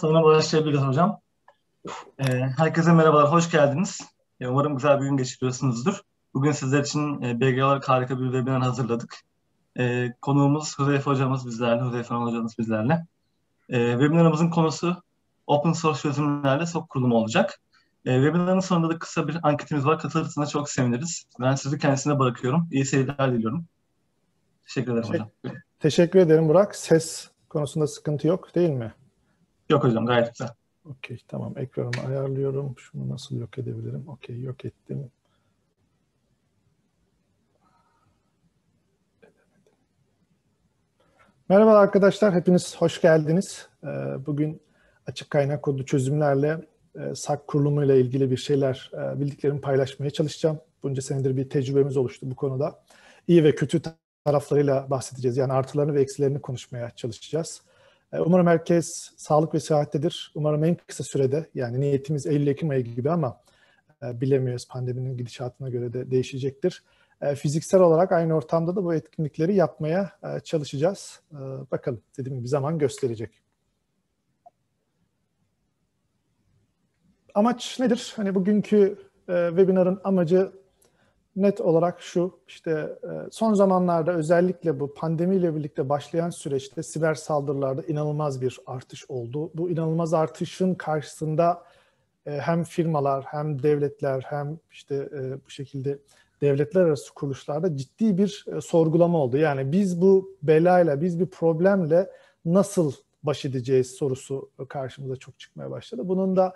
Sanırım başlayabiliriz hocam. Ee, herkese merhabalar, hoş geldiniz. Ee, umarım güzel bir gün geçiriyorsunuzdur. Bugün sizler için e, BG olarak harika bir webinar hazırladık. Ee, konuğumuz Huzeyfe hocamız bizlerle, Huzeyfe hocamız bizlerle. Ee, webinarımızın konusu open source çözümlerle SOK kurulumu olacak. Ee, webinarın sonunda da kısa bir anketimiz var. Katılırsanız çok seviniriz. Ben sizi kendisine bırakıyorum. İyi seyirler diliyorum. Teşekkür ederim hocam. Teşekkür ederim Burak. Ses konusunda sıkıntı yok değil mi? Yok hocam gayet güzel. Okey tamam ekranı ayarlıyorum. Şunu nasıl yok edebilirim? Okey yok ettim. Merhaba arkadaşlar, hepiniz hoş geldiniz. Ee, bugün açık kaynak kodlu çözümlerle e, SAK kurulumuyla ilgili bir şeyler, e, bildiklerimi paylaşmaya çalışacağım. Bunca senedir bir tecrübemiz oluştu bu konuda. İyi ve kötü taraflarıyla bahsedeceğiz. Yani artılarını ve eksilerini konuşmaya çalışacağız. E, umarım herkes sağlık ve sıhhattedir. Umarım en kısa sürede yani niyetimiz Eylül-Ekim ayı gibi ama e, bilemiyoruz pandeminin gidişatına göre de değişecektir. E, fiziksel olarak aynı ortamda da bu etkinlikleri yapmaya çalışacağız. Bakalım dediğim gibi zaman gösterecek. Amaç nedir? Hani bugünkü webinarın amacı net olarak şu işte e, son zamanlarda özellikle bu pandemiyle birlikte başlayan süreçte siber saldırılarda inanılmaz bir artış oldu. Bu inanılmaz artışın karşısında e, hem firmalar hem devletler hem işte e, bu şekilde devletler arası kuruluşlarda ciddi bir sorgulama oldu. Yani biz bu belayla, biz bir problemle nasıl baş edeceğiz sorusu karşımıza çok çıkmaya başladı. Bunun da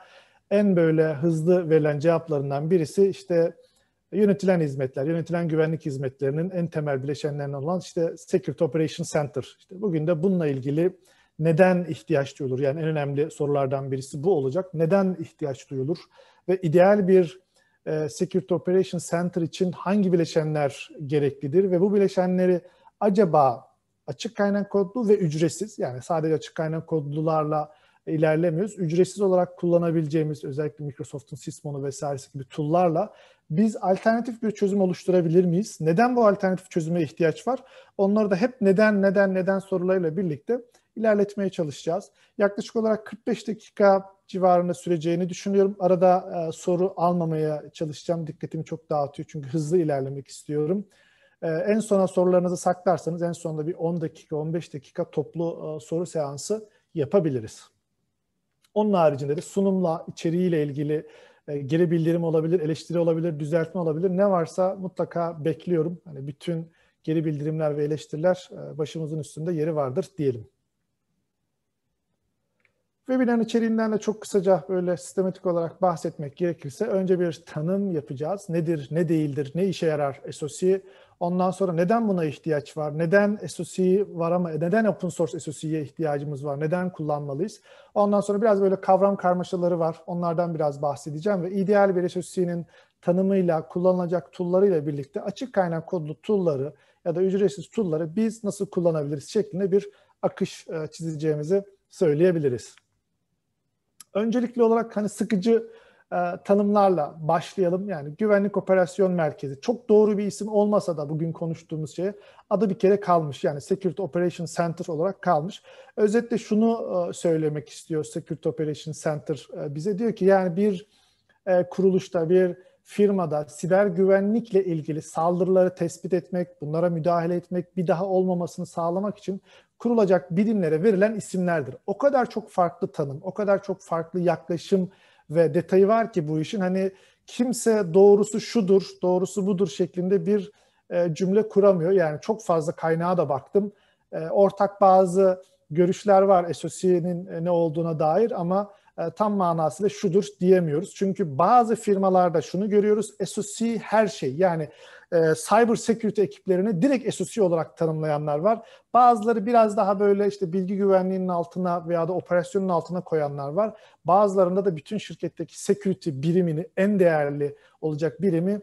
en böyle hızlı verilen cevaplarından birisi işte yönetilen hizmetler, yönetilen güvenlik hizmetlerinin en temel bileşenlerinden olan işte Security Operation Center. İşte bugün de bununla ilgili neden ihtiyaç duyulur? Yani en önemli sorulardan birisi bu olacak. Neden ihtiyaç duyulur? Ve ideal bir e, Security Operation Center için hangi bileşenler gereklidir? Ve bu bileşenleri acaba açık kaynak kodlu ve ücretsiz yani sadece açık kaynak kodlularla ilerlemiyoruz. Ücretsiz olarak kullanabileceğimiz özellikle Microsoft'un Sysmon'u vesairesi gibi tool'larla biz alternatif bir çözüm oluşturabilir miyiz? Neden bu alternatif çözüme ihtiyaç var? Onları da hep neden, neden, neden sorularıyla birlikte ilerletmeye çalışacağız. Yaklaşık olarak 45 dakika civarında süreceğini düşünüyorum. Arada e, soru almamaya çalışacağım. Dikkatimi çok dağıtıyor çünkü hızlı ilerlemek istiyorum. E, en sona sorularınızı saklarsanız en sonunda bir 10 dakika, 15 dakika toplu e, soru seansı yapabiliriz. Onun haricinde de sunumla, içeriğiyle ilgili e, geri bildirim olabilir, eleştiri olabilir, düzeltme olabilir. Ne varsa mutlaka bekliyorum. Hani bütün geri bildirimler ve eleştiriler e, başımızın üstünde yeri vardır diyelim. Webinar hani içeriğinden de çok kısaca böyle sistematik olarak bahsetmek gerekirse önce bir tanım yapacağız. Nedir, ne değildir, ne işe yarar SOC? Ondan sonra neden buna ihtiyaç var? Neden SOC var ama neden open source SOC'ye ihtiyacımız var? Neden kullanmalıyız? Ondan sonra biraz böyle kavram karmaşaları var. Onlardan biraz bahsedeceğim ve ideal bir SOC'nin tanımıyla, kullanılacak tool'larıyla birlikte açık kaynak kodlu tool'ları ya da ücretsiz tool'ları biz nasıl kullanabiliriz şeklinde bir akış e, çizeceğimizi söyleyebiliriz. Öncelikli olarak hani sıkıcı e, tanımlarla başlayalım. Yani Güvenlik Operasyon Merkezi çok doğru bir isim olmasa da bugün konuştuğumuz şeye adı bir kere kalmış. Yani Security Operation Center olarak kalmış. Özetle şunu e, söylemek istiyor Security Operation Center e, bize diyor ki yani bir e, kuruluşta bir firmada siber güvenlikle ilgili saldırıları tespit etmek, bunlara müdahale etmek, bir daha olmamasını sağlamak için kurulacak bilimlere verilen isimlerdir. O kadar çok farklı tanım, o kadar çok farklı yaklaşım ve detayı var ki bu işin hani kimse doğrusu şudur, doğrusu budur şeklinde bir e, cümle kuramıyor. Yani çok fazla kaynağa da baktım. E, ortak bazı görüşler var SOC'nin e, ne olduğuna dair ama e, tam manasıyla şudur diyemiyoruz. Çünkü bazı firmalarda şunu görüyoruz. SOC her şey yani e, cyber security ekiplerini direkt SOC olarak tanımlayanlar var. Bazıları biraz daha böyle işte bilgi güvenliğinin altına veya da operasyonun altına koyanlar var. Bazılarında da bütün şirketteki security birimini en değerli olacak birimi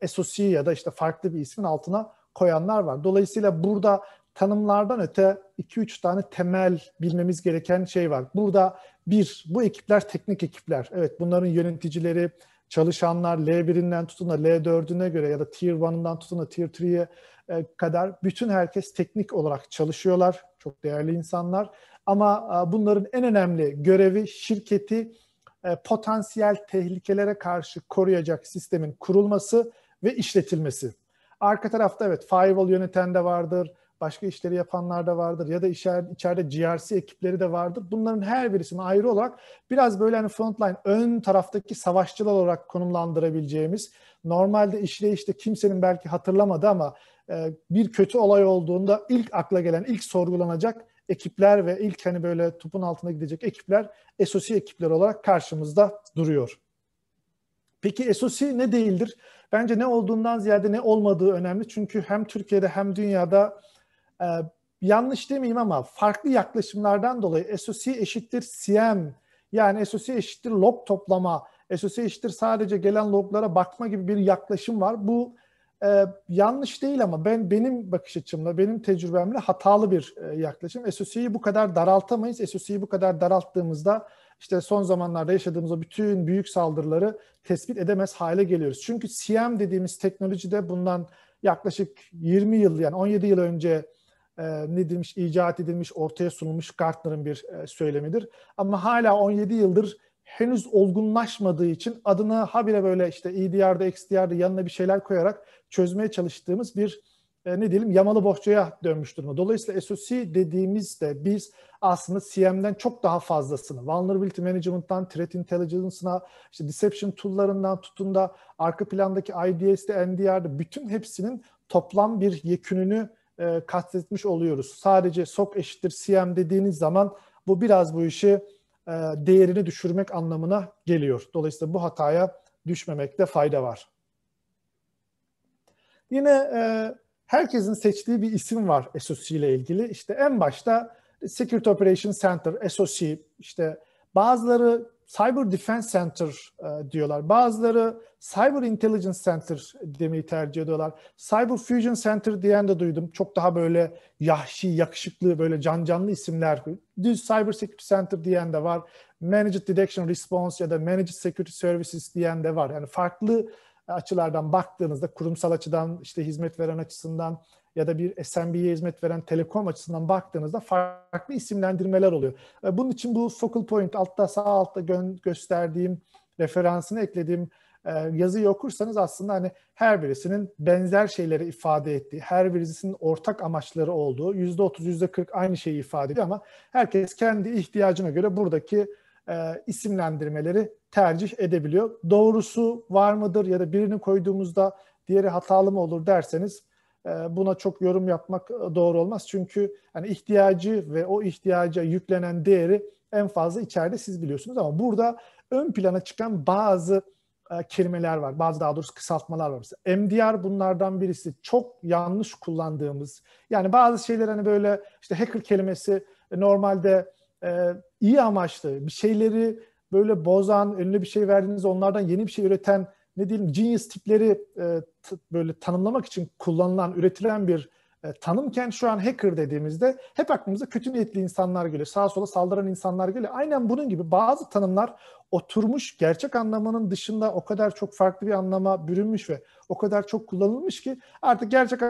e, SOC ya da işte farklı bir ismin altına koyanlar var. Dolayısıyla burada tanımlardan öte 2-3 tane temel bilmemiz gereken şey var. Burada bir, bu ekipler teknik ekipler. Evet bunların yöneticileri, çalışanlar L1'inden tutun da L4'üne göre ya da Tier 1'ından tutun da Tier 3'ye e, kadar bütün herkes teknik olarak çalışıyorlar. Çok değerli insanlar. Ama e, bunların en önemli görevi şirketi e, potansiyel tehlikelere karşı koruyacak sistemin kurulması ve işletilmesi. Arka tarafta evet firewall yöneten de vardır, başka işleri yapanlar da vardır ya da içeride GRC ekipleri de vardır. Bunların her birisini ayrı olarak biraz böyle hani frontline ön taraftaki savaşçılar olarak konumlandırabileceğimiz normalde işleyişte kimsenin belki hatırlamadı ama e, bir kötü olay olduğunda ilk akla gelen, ilk sorgulanacak ekipler ve ilk hani böyle topun altına gidecek ekipler SOC ekipler olarak karşımızda duruyor. Peki SOC ne değildir? Bence ne olduğundan ziyade ne olmadığı önemli. Çünkü hem Türkiye'de hem dünyada e, yanlış demeyeyim ama farklı yaklaşımlardan dolayı SOC eşittir CM yani SOC eşittir log toplama, SOC eşittir sadece gelen loglara bakma gibi bir yaklaşım var. Bu e, yanlış değil ama ben benim bakış açımla, benim tecrübemle hatalı bir e, yaklaşım. SOC'yi bu kadar daraltamayız. SOC'yi bu kadar daralttığımızda işte son zamanlarda yaşadığımız o bütün büyük saldırıları tespit edemez hale geliyoruz. Çünkü CM dediğimiz teknoloji de bundan yaklaşık 20 yıl yani 17 yıl önce e, ne demiş icat edilmiş, ortaya sunulmuş Gartner'ın bir e, söylemidir. Ama hala 17 yıldır henüz olgunlaşmadığı için adına habire böyle işte EDR'da, XDR'de yanına bir şeyler koyarak çözmeye çalıştığımız bir e, ne diyelim yamalı bohçaya dönmüş durumda. Dolayısıyla SOC dediğimizde biz aslında CM'den çok daha fazlasını, vulnerability management'tan, threat intelligence'ına, işte deception tool'larından tutun da arka plandaki IDS'de, NDR'de bütün hepsinin toplam bir yekününü e, kastetmiş oluyoruz. Sadece sok eşittir CM dediğiniz zaman bu biraz bu işi e, değerini düşürmek anlamına geliyor. Dolayısıyla bu hataya düşmemekte fayda var. Yine e, herkesin seçtiği bir isim var SOC ile ilgili. İşte en başta Security Operations Center, SOC, işte bazıları Cyber Defense Center e, diyorlar. Bazıları Cyber Intelligence Center demeyi tercih ediyorlar. Cyber Fusion Center diyen de duydum. Çok daha böyle yahşi, yakışıklı, böyle can canlı isimler. Düz Cyber Security Center diyen de var. Managed Detection Response ya da Managed Security Services diyen de var. Yani farklı açılardan baktığınızda kurumsal açıdan, işte hizmet veren açısından, ya da bir SMB'ye hizmet veren telekom açısından baktığınızda farklı isimlendirmeler oluyor. Bunun için bu focal point altta sağ altta gö- gösterdiğim referansını eklediğim e, yazıyı okursanız aslında hani her birisinin benzer şeyleri ifade ettiği, her birisinin ortak amaçları olduğu, yüzde otuz, yüzde kırk aynı şeyi ifade ediyor ama herkes kendi ihtiyacına göre buradaki e, isimlendirmeleri tercih edebiliyor. Doğrusu var mıdır ya da birini koyduğumuzda diğeri hatalı mı olur derseniz ee, buna çok yorum yapmak e, doğru olmaz. Çünkü hani ihtiyacı ve o ihtiyaca yüklenen değeri en fazla içeride siz biliyorsunuz ama burada ön plana çıkan bazı e, kelimeler var. Bazı daha doğrusu kısaltmalar var. Mesela MDR bunlardan birisi. Çok yanlış kullandığımız. Yani bazı şeyler hani böyle işte hacker kelimesi e, normalde iyi amaçlı bir şeyleri böyle bozan, önüne bir şey verdiğiniz onlardan yeni bir şey üreten ne diyelim genius tipleri e, böyle tanımlamak için kullanılan, üretilen bir e, tanımken şu an hacker dediğimizde hep aklımıza kötü niyetli insanlar geliyor. Sağa sola saldıran insanlar geliyor. Aynen bunun gibi bazı tanımlar oturmuş gerçek anlamının dışında o kadar çok farklı bir anlama bürünmüş ve o kadar çok kullanılmış ki artık gerçek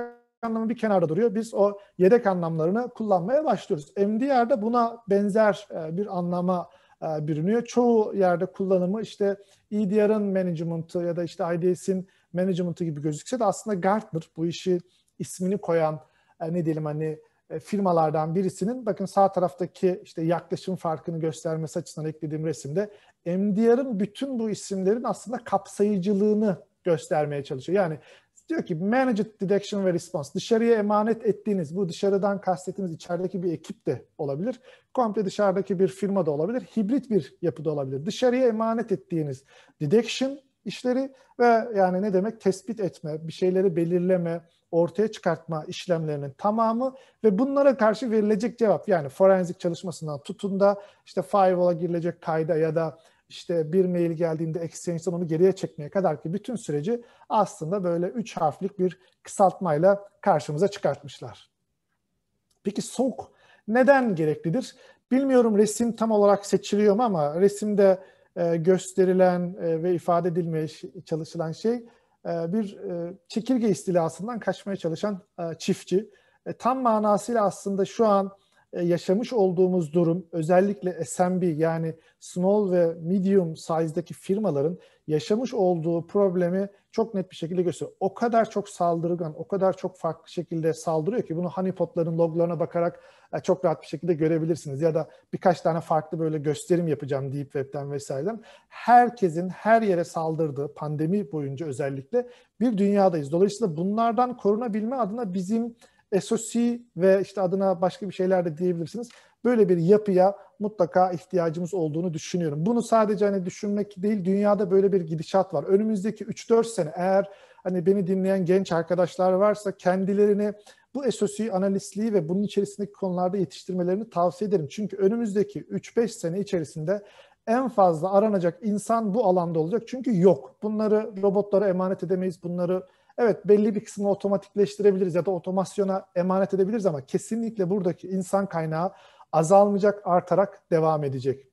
anlamı bir kenarda duruyor. Biz o yedek anlamlarını kullanmaya başlıyoruz. MDR'da buna benzer e, bir anlama e, bürünüyor. Çoğu yerde kullanımı işte EDR'ın management'ı ya da işte IDS'in management'ı gibi gözükse de aslında Gartner bu işi ismini koyan e, ne diyelim hani e, firmalardan birisinin bakın sağ taraftaki işte yaklaşım farkını göstermesi açısından eklediğim resimde MDR'ın bütün bu isimlerin aslında kapsayıcılığını göstermeye çalışıyor. Yani diyor ki managed detection ve response. Dışarıya emanet ettiğiniz, bu dışarıdan kastettiğimiz içerideki bir ekip de olabilir. Komple dışarıdaki bir firma da olabilir. Hibrit bir yapı da olabilir. Dışarıya emanet ettiğiniz detection işleri ve yani ne demek tespit etme, bir şeyleri belirleme, ortaya çıkartma işlemlerinin tamamı ve bunlara karşı verilecek cevap yani forensik çalışmasından tutun da işte firewall'a girilecek kayda ya da işte bir mail geldiğinde exchange'den onu geriye çekmeye kadar ki bütün süreci aslında böyle üç harflik bir kısaltmayla karşımıza çıkartmışlar. Peki soğuk neden gereklidir? Bilmiyorum resim tam olarak seçiliyor mu ama resimde e, gösterilen e, ve ifade edilmeye çalışılan şey e, bir e, çekirge istilasından kaçmaya çalışan e, çiftçi. E, tam manasıyla aslında şu an e, yaşamış olduğumuz durum özellikle SMB yani small ve medium size'daki firmaların yaşamış olduğu problemi çok net bir şekilde gösteriyor. O kadar çok saldırgan, o kadar çok farklı şekilde saldırıyor ki bunu honeypotların loglarına bakarak e, çok rahat bir şekilde görebilirsiniz. Ya da birkaç tane farklı böyle gösterim yapacağım Deep webten vesaireden. Herkesin her yere saldırdığı pandemi boyunca özellikle bir dünyadayız. Dolayısıyla bunlardan korunabilme adına bizim SOC ve işte adına başka bir şeyler de diyebilirsiniz. Böyle bir yapıya mutlaka ihtiyacımız olduğunu düşünüyorum. Bunu sadece hani düşünmek değil, dünyada böyle bir gidişat var. Önümüzdeki 3-4 sene eğer hani beni dinleyen genç arkadaşlar varsa kendilerini bu SOC analistliği ve bunun içerisindeki konularda yetiştirmelerini tavsiye ederim. Çünkü önümüzdeki 3-5 sene içerisinde en fazla aranacak insan bu alanda olacak. Çünkü yok. Bunları robotlara emanet edemeyiz. Bunları Evet belli bir kısmını otomatikleştirebiliriz ya da otomasyona emanet edebiliriz ama kesinlikle buradaki insan kaynağı azalmayacak, artarak devam edecek.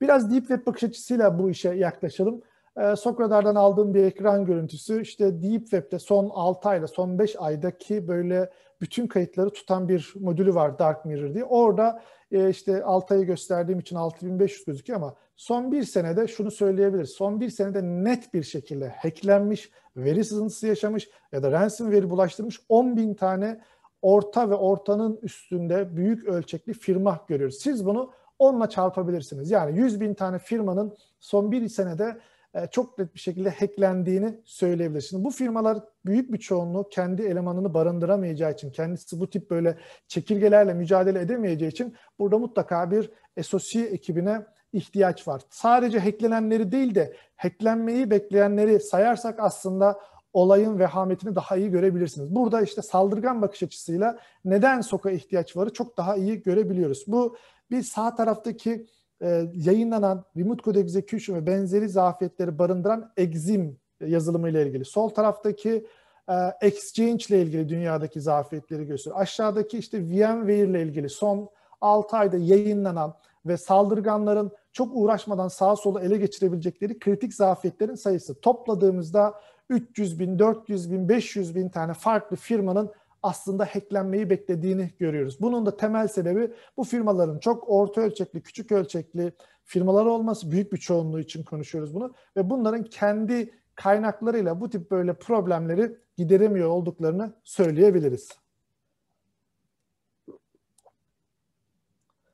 Biraz deep web bakış açısıyla bu işe yaklaşalım. Ee, Sokradar'dan aldığım bir ekran görüntüsü işte deep web'de son 6 ayda, son 5 aydaki böyle bütün kayıtları tutan bir modülü var Dark Mirror diye. Orada e, işte 6 ayı gösterdiğim için 6500 gözüküyor ama son bir senede şunu söyleyebiliriz. Son bir senede net bir şekilde hacklenmiş veri sızıntısı yaşamış ya da Ransom veri bulaştırmış 10 bin tane orta ve ortanın üstünde büyük ölçekli firma görüyoruz. Siz bunu onunla çarpabilirsiniz. Yani 100 bin tane firmanın son bir senede e, çok net bir şekilde hacklendiğini söyleyebilirsiniz. Bu firmalar büyük bir çoğunluğu kendi elemanını barındıramayacağı için, kendisi bu tip böyle çekirgelerle mücadele edemeyeceği için burada mutlaka bir SOC ekibine ihtiyaç var. Sadece hacklenenleri değil de hacklenmeyi bekleyenleri sayarsak aslında olayın vehametini daha iyi görebilirsiniz. Burada işte saldırgan bakış açısıyla neden soka ihtiyaç varı çok daha iyi görebiliyoruz. Bu bir sağ taraftaki e, yayınlanan Remote Code Execution ve benzeri zafiyetleri barındıran Exim yazılımı ile ilgili. Sol taraftaki e, Exchange ile ilgili dünyadaki zafiyetleri gösteriyor. Aşağıdaki işte VMware ile ilgili son 6 ayda yayınlanan ve saldırganların çok uğraşmadan sağa sola ele geçirebilecekleri kritik zafiyetlerin sayısı. Topladığımızda 300 bin, 400 bin, 500 bin tane farklı firmanın aslında hacklenmeyi beklediğini görüyoruz. Bunun da temel sebebi bu firmaların çok orta ölçekli, küçük ölçekli firmalar olması. Büyük bir çoğunluğu için konuşuyoruz bunu. Ve bunların kendi kaynaklarıyla bu tip böyle problemleri gideremiyor olduklarını söyleyebiliriz.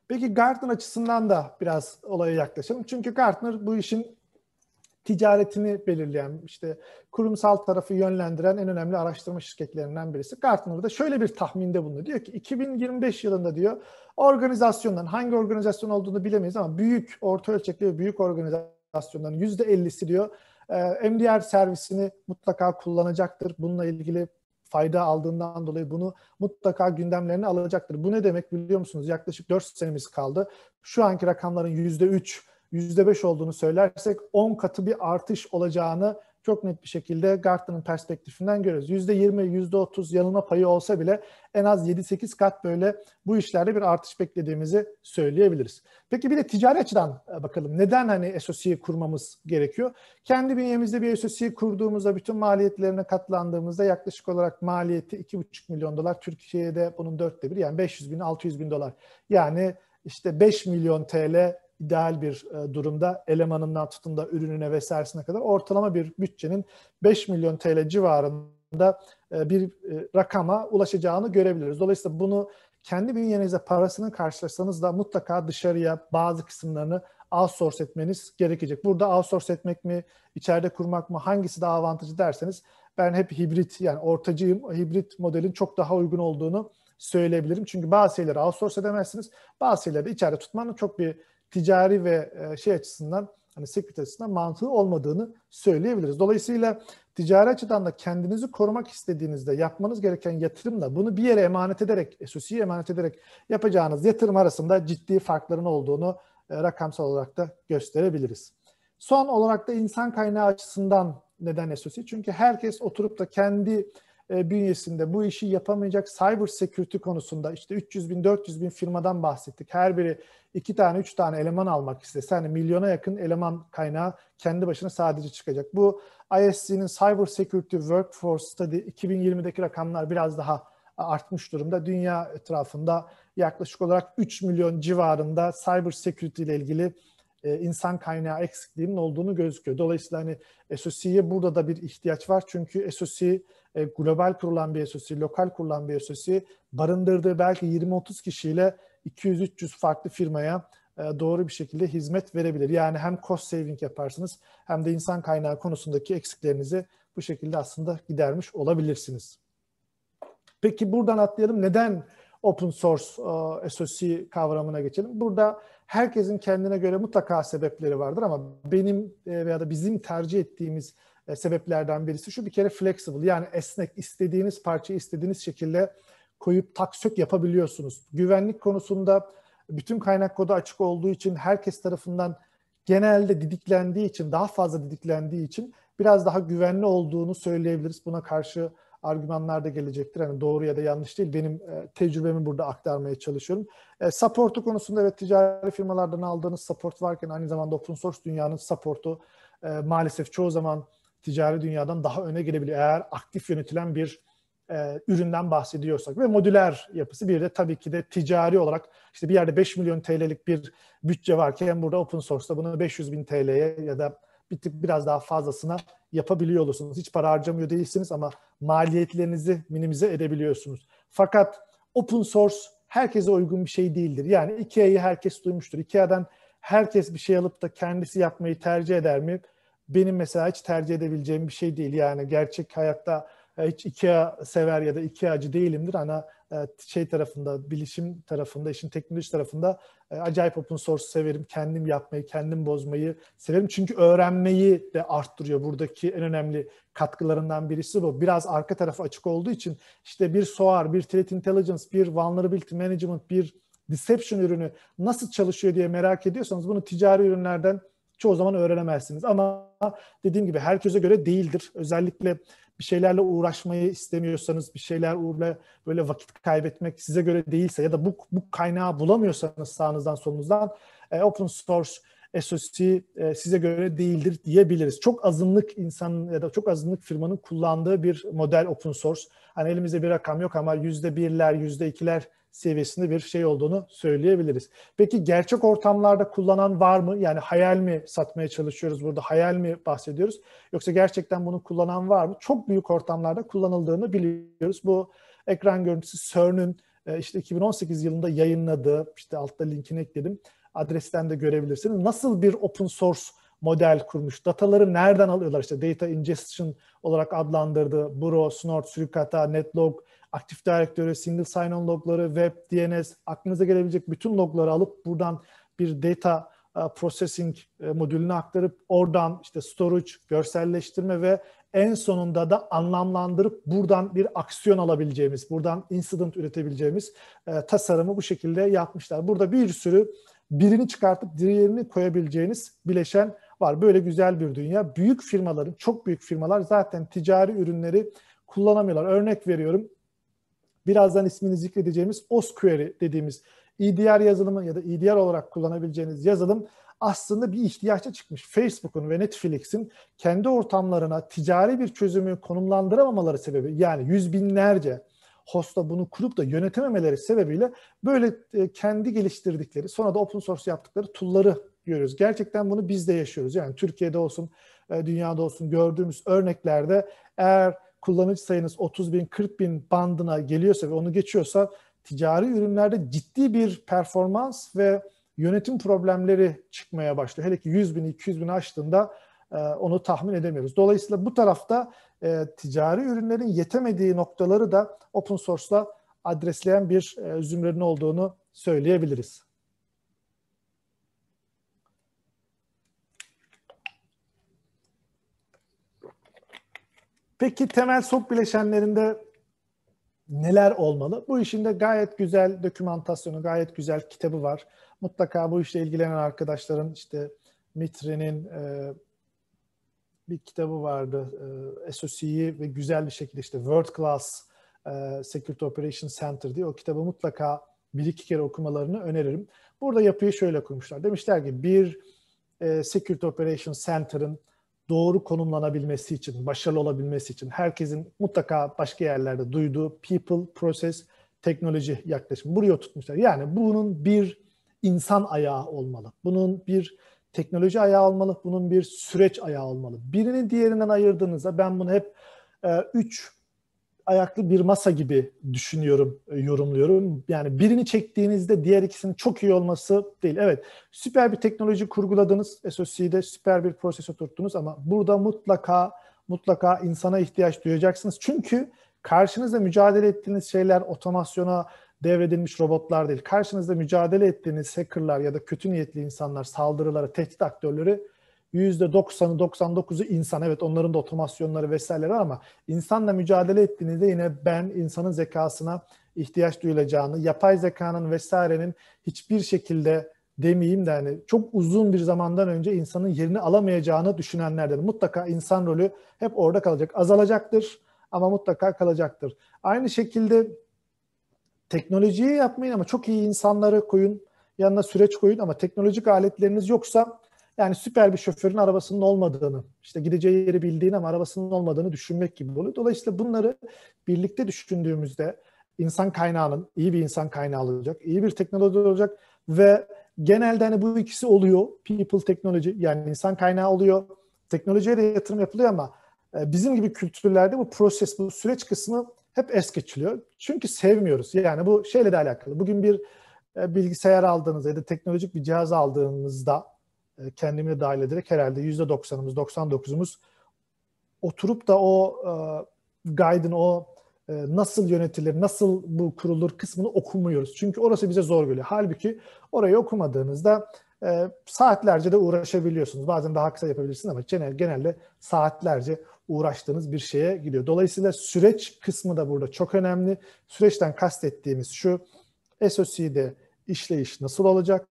Peki Gartner açısından da biraz olaya yaklaşalım. Çünkü Gartner bu işin ticaretini belirleyen, işte kurumsal tarafı yönlendiren en önemli araştırma şirketlerinden birisi. Gartner da şöyle bir tahminde bunu Diyor ki 2025 yılında diyor organizasyonların, hangi organizasyon olduğunu bilemeyiz ama büyük, orta ölçekli ve büyük organizasyonların %50'si diyor MDR servisini mutlaka kullanacaktır. Bununla ilgili fayda aldığından dolayı bunu mutlaka gündemlerine alacaktır. Bu ne demek biliyor musunuz? Yaklaşık 4 senemiz kaldı. Şu anki rakamların %3, %5 olduğunu söylersek 10 katı bir artış olacağını çok net bir şekilde Gartner'ın perspektifinden görüyoruz. %20, %30 yanılma payı olsa bile en az 7-8 kat böyle bu işlerde bir artış beklediğimizi söyleyebiliriz. Peki bir de ticari açıdan e, bakalım. Neden hani SOC'yi kurmamız gerekiyor? Kendi bünyemizde bir SOC'yi kurduğumuzda bütün maliyetlerine katlandığımızda yaklaşık olarak maliyeti 2,5 milyon dolar. Türkiye'de bunun dörtte bir yani 500 bin 600 bin dolar. Yani işte 5 milyon TL ideal bir e, durumda elemanından tutun da ürününe vesairesine kadar ortalama bir bütçenin 5 milyon TL civarında e, bir e, rakama ulaşacağını görebiliriz. Dolayısıyla bunu kendi bünyenize parasını karşılasanız da mutlaka dışarıya bazı kısımlarını outsource etmeniz gerekecek. Burada outsource etmek mi, içeride kurmak mı, hangisi daha avantajlı derseniz ben hep hibrit yani ortacıyım, hibrit modelin çok daha uygun olduğunu söyleyebilirim. Çünkü bazı şeyleri outsource edemezsiniz, bazı şeyleri de içeride tutmanın çok bir ticari ve e, şey açısından hani sekürit açısından mantığı olmadığını söyleyebiliriz. Dolayısıyla ticari açıdan da kendinizi korumak istediğinizde yapmanız gereken yatırımla bunu bir yere emanet ederek, SOC'yi emanet ederek yapacağınız yatırım arasında ciddi farkların olduğunu e, rakamsal olarak da gösterebiliriz. Son olarak da insan kaynağı açısından neden SOC? Çünkü herkes oturup da kendi e, bünyesinde bu işi yapamayacak cyber security konusunda işte 300 bin 400 bin firmadan bahsettik. Her biri iki tane üç tane eleman almak istese hani milyona yakın eleman kaynağı kendi başına sadece çıkacak. Bu ISC'nin Cyber Security Workforce Study 2020'deki rakamlar biraz daha artmış durumda. Dünya etrafında yaklaşık olarak 3 milyon civarında cyber security ile ilgili e, insan kaynağı eksikliğinin olduğunu gözüküyor. Dolayısıyla hani SOC'ye burada da bir ihtiyaç var. Çünkü SOC e, global kurulan bir SOC, lokal kurulan bir SOC barındırdığı belki 20-30 kişiyle 200-300 farklı firmaya e, doğru bir şekilde hizmet verebilir. Yani hem cost saving yaparsınız hem de insan kaynağı konusundaki eksiklerinizi bu şekilde aslında gidermiş olabilirsiniz. Peki buradan atlayalım. Neden open source e, SOC kavramına geçelim? Burada herkesin kendine göre mutlaka sebepleri vardır ama benim e, veya da bizim tercih ettiğimiz e, sebeplerden birisi şu bir kere flexible yani esnek istediğiniz parçayı istediğiniz şekilde koyup tak sök yapabiliyorsunuz. Güvenlik konusunda bütün kaynak kodu açık olduğu için herkes tarafından genelde didiklendiği için daha fazla didiklendiği için biraz daha güvenli olduğunu söyleyebiliriz. Buna karşı argümanlar da gelecektir. Hani doğru ya da yanlış değil. Benim e, tecrübemi burada aktarmaya çalışıyorum. E, support'u konusunda evet ticari firmalardan aldığınız support varken aynı zamanda open source dünyanın support'u e, maalesef çoğu zaman ticari dünyadan daha öne gelebiliyor. Eğer aktif yönetilen bir e, üründen bahsediyorsak ve modüler yapısı bir de tabii ki de ticari olarak işte bir yerde 5 milyon TL'lik bir bütçe varken burada open source'da bunu 500 bin TL'ye ya da bir tık biraz daha fazlasına yapabiliyor olursunuz. Hiç para harcamıyor değilsiniz ama maliyetlerinizi minimize edebiliyorsunuz. Fakat open source herkese uygun bir şey değildir. Yani IKEA'yı herkes duymuştur. IKEA'dan herkes bir şey alıp da kendisi yapmayı tercih eder mi? Benim mesela hiç tercih edebileceğim bir şey değil. Yani gerçek hayatta e, hiç IKEA sever ya da IKEA'cı değilimdir. Ana e, şey tarafında, bilişim tarafında, işin teknoloji tarafında e, acayip open source severim. Kendim yapmayı, kendim bozmayı severim. Çünkü öğrenmeyi de arttırıyor. Buradaki en önemli katkılarından birisi bu. Biraz arka tarafı açık olduğu için işte bir SOAR, bir Threat Intelligence, bir Vulnerability Management, bir Deception ürünü nasıl çalışıyor diye merak ediyorsanız bunu ticari ürünlerden çoğu zaman öğrenemezsiniz. Ama dediğim gibi herkese göre değildir. Özellikle bir şeylerle uğraşmayı istemiyorsanız, bir şeylerle böyle vakit kaybetmek size göre değilse ya da bu, bu kaynağı bulamıyorsanız sağınızdan solunuzdan e, open source SOC e, size göre değildir diyebiliriz. Çok azınlık insan ya da çok azınlık firmanın kullandığı bir model open source. Hani elimizde bir rakam yok ama yüzde birler, yüzde ikiler seviyesinde bir şey olduğunu söyleyebiliriz. Peki gerçek ortamlarda kullanan var mı? Yani hayal mi satmaya çalışıyoruz burada? Hayal mi bahsediyoruz? Yoksa gerçekten bunu kullanan var mı? Çok büyük ortamlarda kullanıldığını biliyoruz. Bu ekran görüntüsü CERN'ün e, işte 2018 yılında yayınladığı, işte altta linkini ekledim, adresten de görebilirsiniz. Nasıl bir open source model kurmuş. Dataları nereden alıyorlar? İşte data ingestion olarak adlandırdığı Bro, Snort, Suricata, Netlog, Aktif Directory, single sign-on logları, web, DNS, aklınıza gelebilecek bütün logları alıp buradan bir data e, processing e, modülüne aktarıp oradan işte storage, görselleştirme ve en sonunda da anlamlandırıp buradan bir aksiyon alabileceğimiz, buradan incident üretebileceğimiz e, tasarımı bu şekilde yapmışlar. Burada bir sürü birini çıkartıp diğerini koyabileceğiniz bileşen var. Böyle güzel bir dünya. Büyük firmaların, çok büyük firmalar zaten ticari ürünleri kullanamıyorlar. Örnek veriyorum birazdan ismini zikredeceğimiz OSQuery dediğimiz EDR yazılımı ya da EDR olarak kullanabileceğiniz yazılım aslında bir ihtiyaçta çıkmış. Facebook'un ve Netflix'in kendi ortamlarına ticari bir çözümü konumlandıramamaları sebebi yani yüz binlerce hosta bunu kurup da yönetememeleri sebebiyle böyle e, kendi geliştirdikleri sonra da open source yaptıkları tool'ları görüyoruz. Gerçekten bunu biz de yaşıyoruz. Yani Türkiye'de olsun, e, dünyada olsun gördüğümüz örneklerde eğer kullanıcı sayınız 30 bin 40 bin bandına geliyorsa ve onu geçiyorsa ticari ürünlerde ciddi bir performans ve yönetim problemleri çıkmaya başlıyor. Hele ki 100 bin 200 bin aştığında e, onu tahmin edemiyoruz. Dolayısıyla bu tarafta e, ticari ürünlerin yetemediği noktaları da open source'la adresleyen bir e, zümrenin olduğunu söyleyebiliriz. Peki temel sok bileşenlerinde neler olmalı? Bu işin de gayet güzel dokümantasyonu, gayet güzel kitabı var. Mutlaka bu işle ilgilenen arkadaşların işte Mitre'nin e, bir kitabı vardı. E, SOC'yi ve güzel bir şekilde işte World Class e, Security Operations Center diye o kitabı mutlaka bir iki kere okumalarını öneririm. Burada yapıyı şöyle koymuşlar. Demişler ki bir e, Security Operations Center'ın doğru konumlanabilmesi için, başarılı olabilmesi için herkesin mutlaka başka yerlerde duyduğu people, process, teknoloji yaklaşımı. Buraya tutmuşlar. Yani bunun bir insan ayağı olmalı. Bunun bir teknoloji ayağı olmalı. Bunun bir süreç ayağı olmalı. Birini diğerinden ayırdığınızda ben bunu hep e, üç ayaklı bir masa gibi düşünüyorum, e, yorumluyorum. Yani birini çektiğinizde diğer ikisinin çok iyi olması değil. Evet, süper bir teknoloji kurguladınız, SoC'de süper bir proses oturttunuz ama burada mutlaka mutlaka insana ihtiyaç duyacaksınız. Çünkü karşınızda mücadele ettiğiniz şeyler otomasyona devredilmiş robotlar değil. Karşınızda mücadele ettiğiniz hackerlar ya da kötü niyetli insanlar, saldırılara, tehdit aktörleri %90'ı 99'u insan. Evet onların da otomasyonları vesaireleri var ama insanla mücadele ettiğinizde yine ben insanın zekasına ihtiyaç duyulacağını, yapay zekanın vesairenin hiçbir şekilde demeyeyim de yani çok uzun bir zamandan önce insanın yerini alamayacağını düşünenlerden. Mutlaka insan rolü hep orada kalacak. Azalacaktır ama mutlaka kalacaktır. Aynı şekilde teknolojiyi yapmayın ama çok iyi insanları koyun. Yanına süreç koyun ama teknolojik aletleriniz yoksa yani süper bir şoförün arabasının olmadığını, işte gideceği yeri bildiğini ama arabasının olmadığını düşünmek gibi oluyor. Dolayısıyla bunları birlikte düşündüğümüzde insan kaynağının iyi bir insan kaynağı olacak, iyi bir teknoloji olacak ve genelde hani bu ikisi oluyor. People teknoloji yani insan kaynağı oluyor. Teknolojiye de yatırım yapılıyor ama e, bizim gibi kültürlerde bu proses, bu süreç kısmı hep es geçiliyor. Çünkü sevmiyoruz. Yani bu şeyle de alakalı. Bugün bir e, bilgisayar aldığınızda ya da teknolojik bir cihaz aldığınızda e, kendimi de dahil ederek herhalde %90'ımız, 99'umuz oturup da o e, guide'ın o e, nasıl yönetilir, nasıl bu kurulur kısmını okumuyoruz. Çünkü orası bize zor geliyor. Halbuki orayı okumadığınızda e, saatlerce de uğraşabiliyorsunuz. Bazen daha kısa yapabilirsiniz ama genel, genelde saatlerce uğraştığınız bir şeye gidiyor. Dolayısıyla süreç kısmı da burada çok önemli. Süreçten kastettiğimiz şu, SOC'de işleyiş nasıl olacak,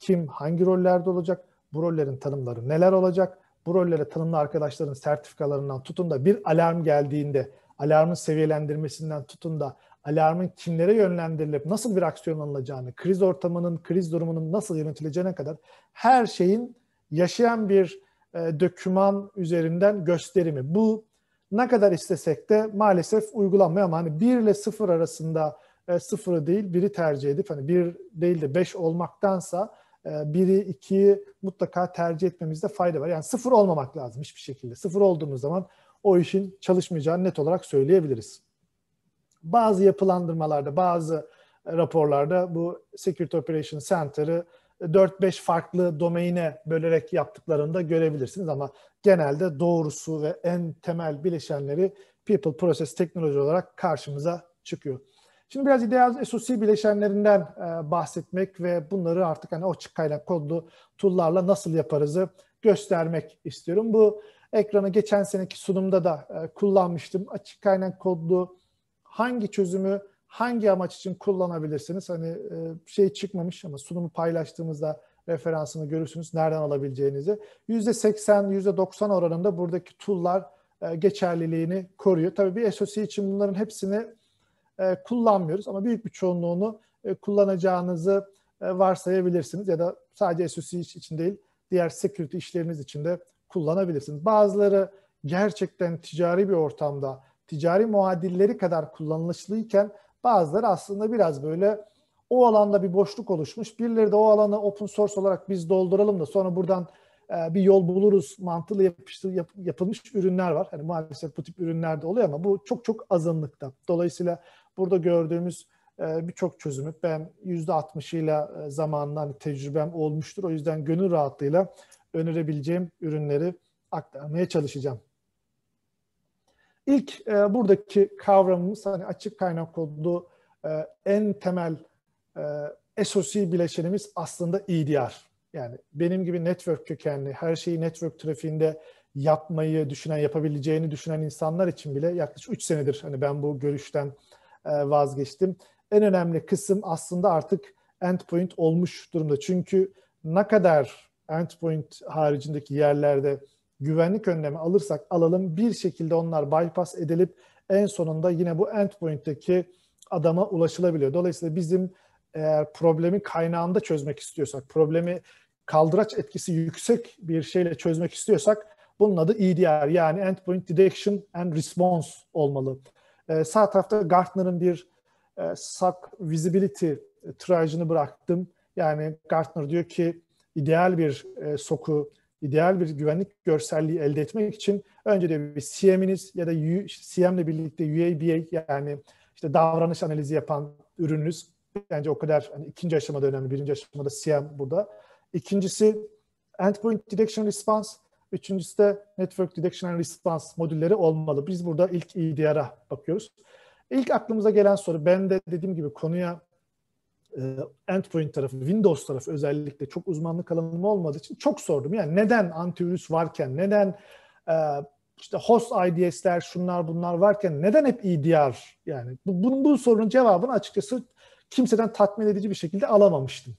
kim hangi rollerde olacak, bu rollerin tanımları neler olacak? Bu rollere tanımlı arkadaşların sertifikalarından tutun da bir alarm geldiğinde alarmın seviyelendirmesinden tutun da alarmın kimlere yönlendirilip nasıl bir aksiyon alınacağını, kriz ortamının, kriz durumunun nasıl yönetileceğine kadar her şeyin yaşayan bir e, döküman üzerinden gösterimi. Bu ne kadar istesek de maalesef uygulanmıyor ama hani 1 ile 0 arasında e, sıfırı değil biri tercih edip hani 1 değil de 5 olmaktansa ee, biri ikiyi mutlaka tercih etmemizde fayda var. Yani sıfır olmamak lazım hiçbir şekilde. Sıfır olduğumuz zaman o işin çalışmayacağını net olarak söyleyebiliriz. Bazı yapılandırmalarda, bazı e, raporlarda bu Security Operation Center'ı 4-5 e, farklı domaine bölerek yaptıklarında görebilirsiniz ama genelde doğrusu ve en temel bileşenleri People Process Technology olarak karşımıza çıkıyor. Şimdi biraz ideal SOC bileşenlerinden e, bahsetmek ve bunları artık hani o açık kaynak kodlu tool'larla nasıl yaparızı göstermek istiyorum. Bu ekranı geçen seneki sunumda da e, kullanmıştım. Açık kaynak kodlu hangi çözümü hangi amaç için kullanabilirsiniz? Hani e, şey çıkmamış ama sunumu paylaştığımızda referansını görürsünüz. Nereden alabileceğinizi. %80, %90 oranında buradaki tool'lar e, geçerliliğini koruyor. Tabii bir SOC için bunların hepsini e, kullanmıyoruz ama büyük bir çoğunluğunu e, kullanacağınızı e, varsayabilirsiniz ya da sadece SOC için değil diğer security işleriniz için de kullanabilirsiniz. Bazıları gerçekten ticari bir ortamda ticari muadilleri kadar kullanışlıyken bazıları aslında biraz böyle o alanda bir boşluk oluşmuş. Birileri de o alanı open source olarak biz dolduralım da sonra buradan e, bir yol buluruz mantığıyla yapıştır, yap, yapılmış ürünler var. hani maalesef bu tip ürünler de oluyor ama bu çok çok azınlıkta. Dolayısıyla Burada gördüğümüz e, birçok çözümü ben yüzde %60'ıyla e, zamanla hani tecrübem olmuştur. O yüzden gönül rahatlığıyla önerebileceğim ürünleri aktarmaya çalışacağım. İlk e, buradaki kavramımız hani açık kaynak kodlu e, en temel e, SOC bileşenimiz aslında EDR. Yani benim gibi network kökenli her şeyi network trafiğinde yapmayı düşünen, yapabileceğini düşünen insanlar için bile yaklaşık 3 senedir hani ben bu görüşten e, vazgeçtim. En önemli kısım aslında artık endpoint olmuş durumda. Çünkü ne kadar endpoint haricindeki yerlerde güvenlik önlemi alırsak alalım bir şekilde onlar bypass edilip en sonunda yine bu endpoint'teki adama ulaşılabiliyor. Dolayısıyla bizim eğer problemi kaynağında çözmek istiyorsak, problemi kaldıraç etkisi yüksek bir şeyle çözmek istiyorsak bunun adı EDR yani Endpoint Detection and Response olmalı. Ee, sağ tarafta Gartner'ın bir e, suck visibility e, tirajını bıraktım. Yani Gartner diyor ki ideal bir e, soku, ideal bir güvenlik görselliği elde etmek için önce de bir CM'iniz ya da U, ile birlikte UABA yani işte davranış analizi yapan ürününüz bence o kadar hani ikinci aşamada önemli. Birinci aşamada CM burada. İkincisi Endpoint Detection Response Üçüncüsü de Network Detection and Response modülleri olmalı. Biz burada ilk EDR'a bakıyoruz. İlk aklımıza gelen soru, ben de dediğim gibi konuya e, endpoint tarafı, Windows tarafı özellikle çok uzmanlık alanım olmadığı için çok sordum. Yani neden antivirüs varken, neden e, işte host IDS'ler, şunlar bunlar varken neden hep EDR? Yani bu, bu, bu sorunun cevabını açıkçası kimseden tatmin edici bir şekilde alamamıştım.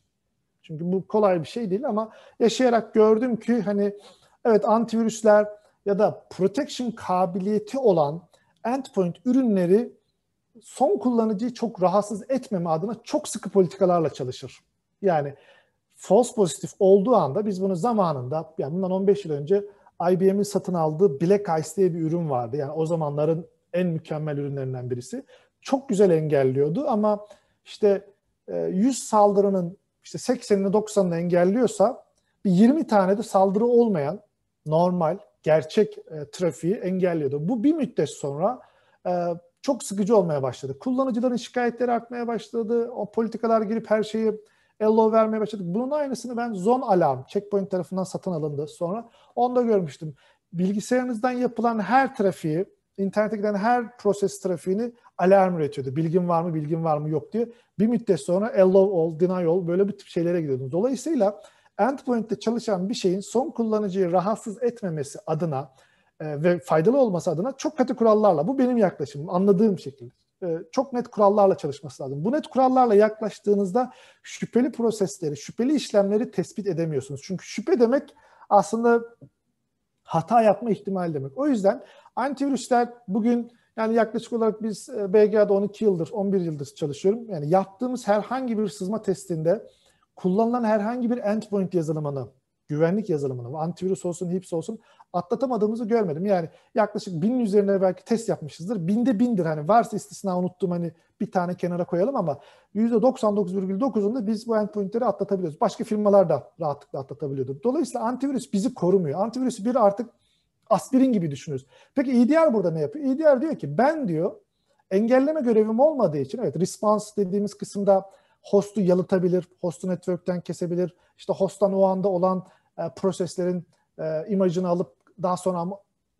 Çünkü bu kolay bir şey değil ama yaşayarak gördüm ki hani Evet antivirüsler ya da protection kabiliyeti olan endpoint ürünleri son kullanıcıyı çok rahatsız etmeme adına çok sıkı politikalarla çalışır. Yani false pozitif olduğu anda biz bunu zamanında yani bundan 15 yıl önce IBM'in satın aldığı Black Ice diye bir ürün vardı. Yani o zamanların en mükemmel ürünlerinden birisi. Çok güzel engelliyordu ama işte 100 e, saldırının işte 80'ini 90'ını engelliyorsa bir 20 tane de saldırı olmayan normal, gerçek e, trafiği engelliyordu. Bu bir müddet sonra e, çok sıkıcı olmaya başladı. Kullanıcıların şikayetleri artmaya başladı. O politikalar girip her şeyi ellow vermeye başladık. Bunun aynısını ben Zon Alarm, Checkpoint tarafından satın alındı sonra. Onu da görmüştüm. Bilgisayarınızdan yapılan her trafiği, internete giden her proses trafiğini alarm üretiyordu. Bilgin var mı, bilgin var mı yok diye. Bir müddet sonra allow all, deny all böyle bir tip şeylere gidiyordunuz. Dolayısıyla endpoint'te çalışan bir şeyin son kullanıcıyı rahatsız etmemesi adına e, ve faydalı olması adına çok katı kurallarla, bu benim yaklaşımım, anladığım şekilde e, çok net kurallarla çalışması lazım. Bu net kurallarla yaklaştığınızda şüpheli prosesleri, şüpheli işlemleri tespit edemiyorsunuz. Çünkü şüphe demek aslında hata yapma ihtimali demek. O yüzden antivirüsler bugün yani yaklaşık olarak biz e, BGA'da 12 yıldır, 11 yıldır çalışıyorum. Yani yaptığımız herhangi bir sızma testinde kullanılan herhangi bir endpoint yazılımını, güvenlik yazılımını, antivirüs olsun, hips olsun atlatamadığımızı görmedim. Yani yaklaşık binin üzerine belki test yapmışızdır. Binde bindir hani varsa istisna unuttum hani bir tane kenara koyalım ama %99,9'unda biz bu endpointleri atlatabiliyoruz. Başka firmalar da rahatlıkla atlatabiliyordu. Dolayısıyla antivirüs bizi korumuyor. Antivirüs bir artık aspirin gibi düşünürüz. Peki EDR burada ne yapıyor? EDR diyor ki ben diyor engelleme görevim olmadığı için evet response dediğimiz kısımda host'u yalıtabilir, host'u network'ten kesebilir. İşte host'tan o anda olan e, proseslerin e, imajını alıp daha sonra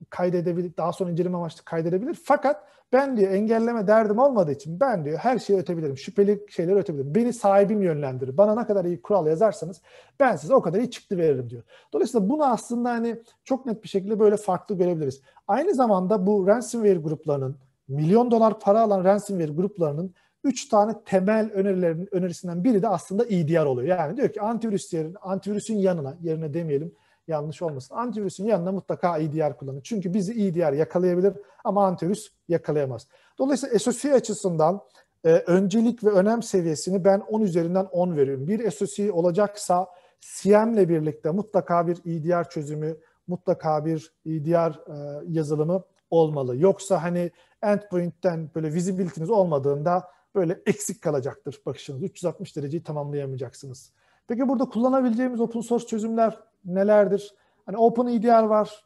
kaydedebilir, daha sonra inceleme amaçlı kaydedebilir. Fakat ben diyor engelleme derdim olmadığı için ben diyor her şeyi ötebilirim. Şüpheli şeyleri ötebilirim. Beni sahibim yönlendirir. Bana ne kadar iyi kural yazarsanız ben size o kadar iyi çıktı veririm diyor. Dolayısıyla bunu aslında hani çok net bir şekilde böyle farklı görebiliriz. Aynı zamanda bu ransomware gruplarının milyon dolar para alan ransomware gruplarının üç tane temel önerilerin önerisinden biri de aslında EDR oluyor. Yani diyor ki antivirüs yerine, antivirüsün yanına, yerine demeyelim yanlış olmasın. Antivirüsün yanına mutlaka EDR kullanın. Çünkü bizi EDR yakalayabilir ama antivirüs yakalayamaz. Dolayısıyla SOC açısından e, öncelik ve önem seviyesini ben 10 üzerinden 10 veriyorum. Bir SOC olacaksa CM'le birlikte mutlaka bir EDR çözümü, mutlaka bir EDR e, yazılımı olmalı. Yoksa hani endpoint'ten böyle visibility'niz olmadığında böyle eksik kalacaktır bakışınız. 360 dereceyi tamamlayamayacaksınız. Peki burada kullanabileceğimiz open source çözümler nelerdir? Hani OpenEDR var,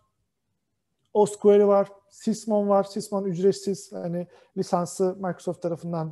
OSQL var, Sysmon var. Sysmon ücretsiz hani lisansı Microsoft tarafından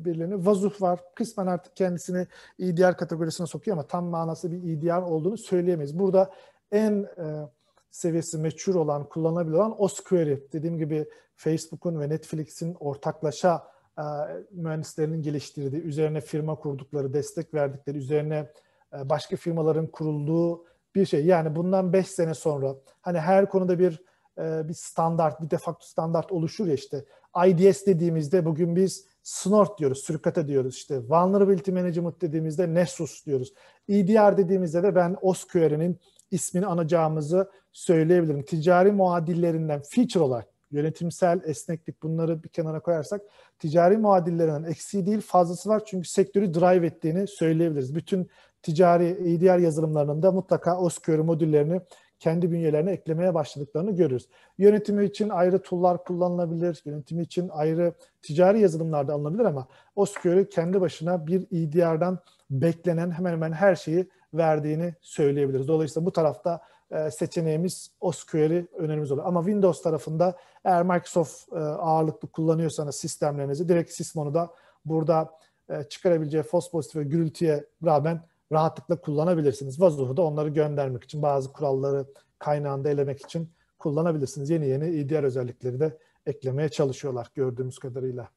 e, birilerini. Vazuh var. Kısmen artık kendisini EDR kategorisine sokuyor ama tam manası bir EDR olduğunu söyleyemeyiz. Burada en e, seviyesi meçhur olan, kullanılabilir olan OSQuery. Dediğim gibi Facebook'un ve Netflix'in ortaklaşa e, mühendislerinin geliştirdiği, üzerine firma kurdukları, destek verdikleri, üzerine e, başka firmaların kurulduğu bir şey. Yani bundan 5 sene sonra hani her konuda bir e, bir standart, bir de facto standart oluşur ya işte. IDS dediğimizde bugün biz Snort diyoruz, Sürkata diyoruz işte. Vulnerability Management dediğimizde Nessus diyoruz. EDR dediğimizde de ben OSQR'nin ismini anacağımızı söyleyebilirim. Ticari muadillerinden feature olarak yönetimsel esneklik bunları bir kenara koyarsak ticari muadillerinden eksiği değil fazlası var çünkü sektörü drive ettiğini söyleyebiliriz. Bütün ticari EDR yazılımlarının da mutlaka OSQR modüllerini kendi bünyelerine eklemeye başladıklarını görürüz. Yönetimi için ayrı tool'lar kullanılabilir, yönetimi için ayrı ticari yazılımlar da alınabilir ama OSQR'ü kendi başına bir EDR'dan beklenen hemen hemen her şeyi verdiğini söyleyebiliriz. Dolayısıyla bu tarafta e, seçeneğimiz OSQL'i önerimiz olur Ama Windows tarafında eğer Microsoft e, ağırlıklı kullanıyorsanız sistemlerinizi direkt Sysmon'u da burada e, çıkarabileceği false pozitif ve gürültüye rağmen rahatlıkla kullanabilirsiniz. Vazuh'u da onları göndermek için bazı kuralları kaynağında elemek için kullanabilirsiniz. Yeni yeni IDR özellikleri de eklemeye çalışıyorlar gördüğümüz kadarıyla.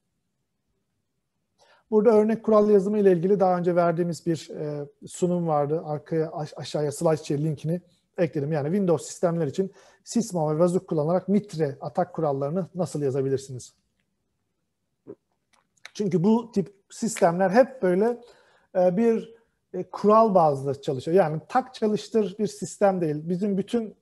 Burada örnek kural yazımı ile ilgili daha önce verdiğimiz bir sunum vardı. Arkaya aşağıya slide linkini ekledim. Yani Windows sistemler için Sysma ve Vazuk kullanarak Mitre atak kurallarını nasıl yazabilirsiniz? Çünkü bu tip sistemler hep böyle e, bir e, kural bazlı çalışıyor. Yani tak çalıştır bir sistem değil. Bizim bütün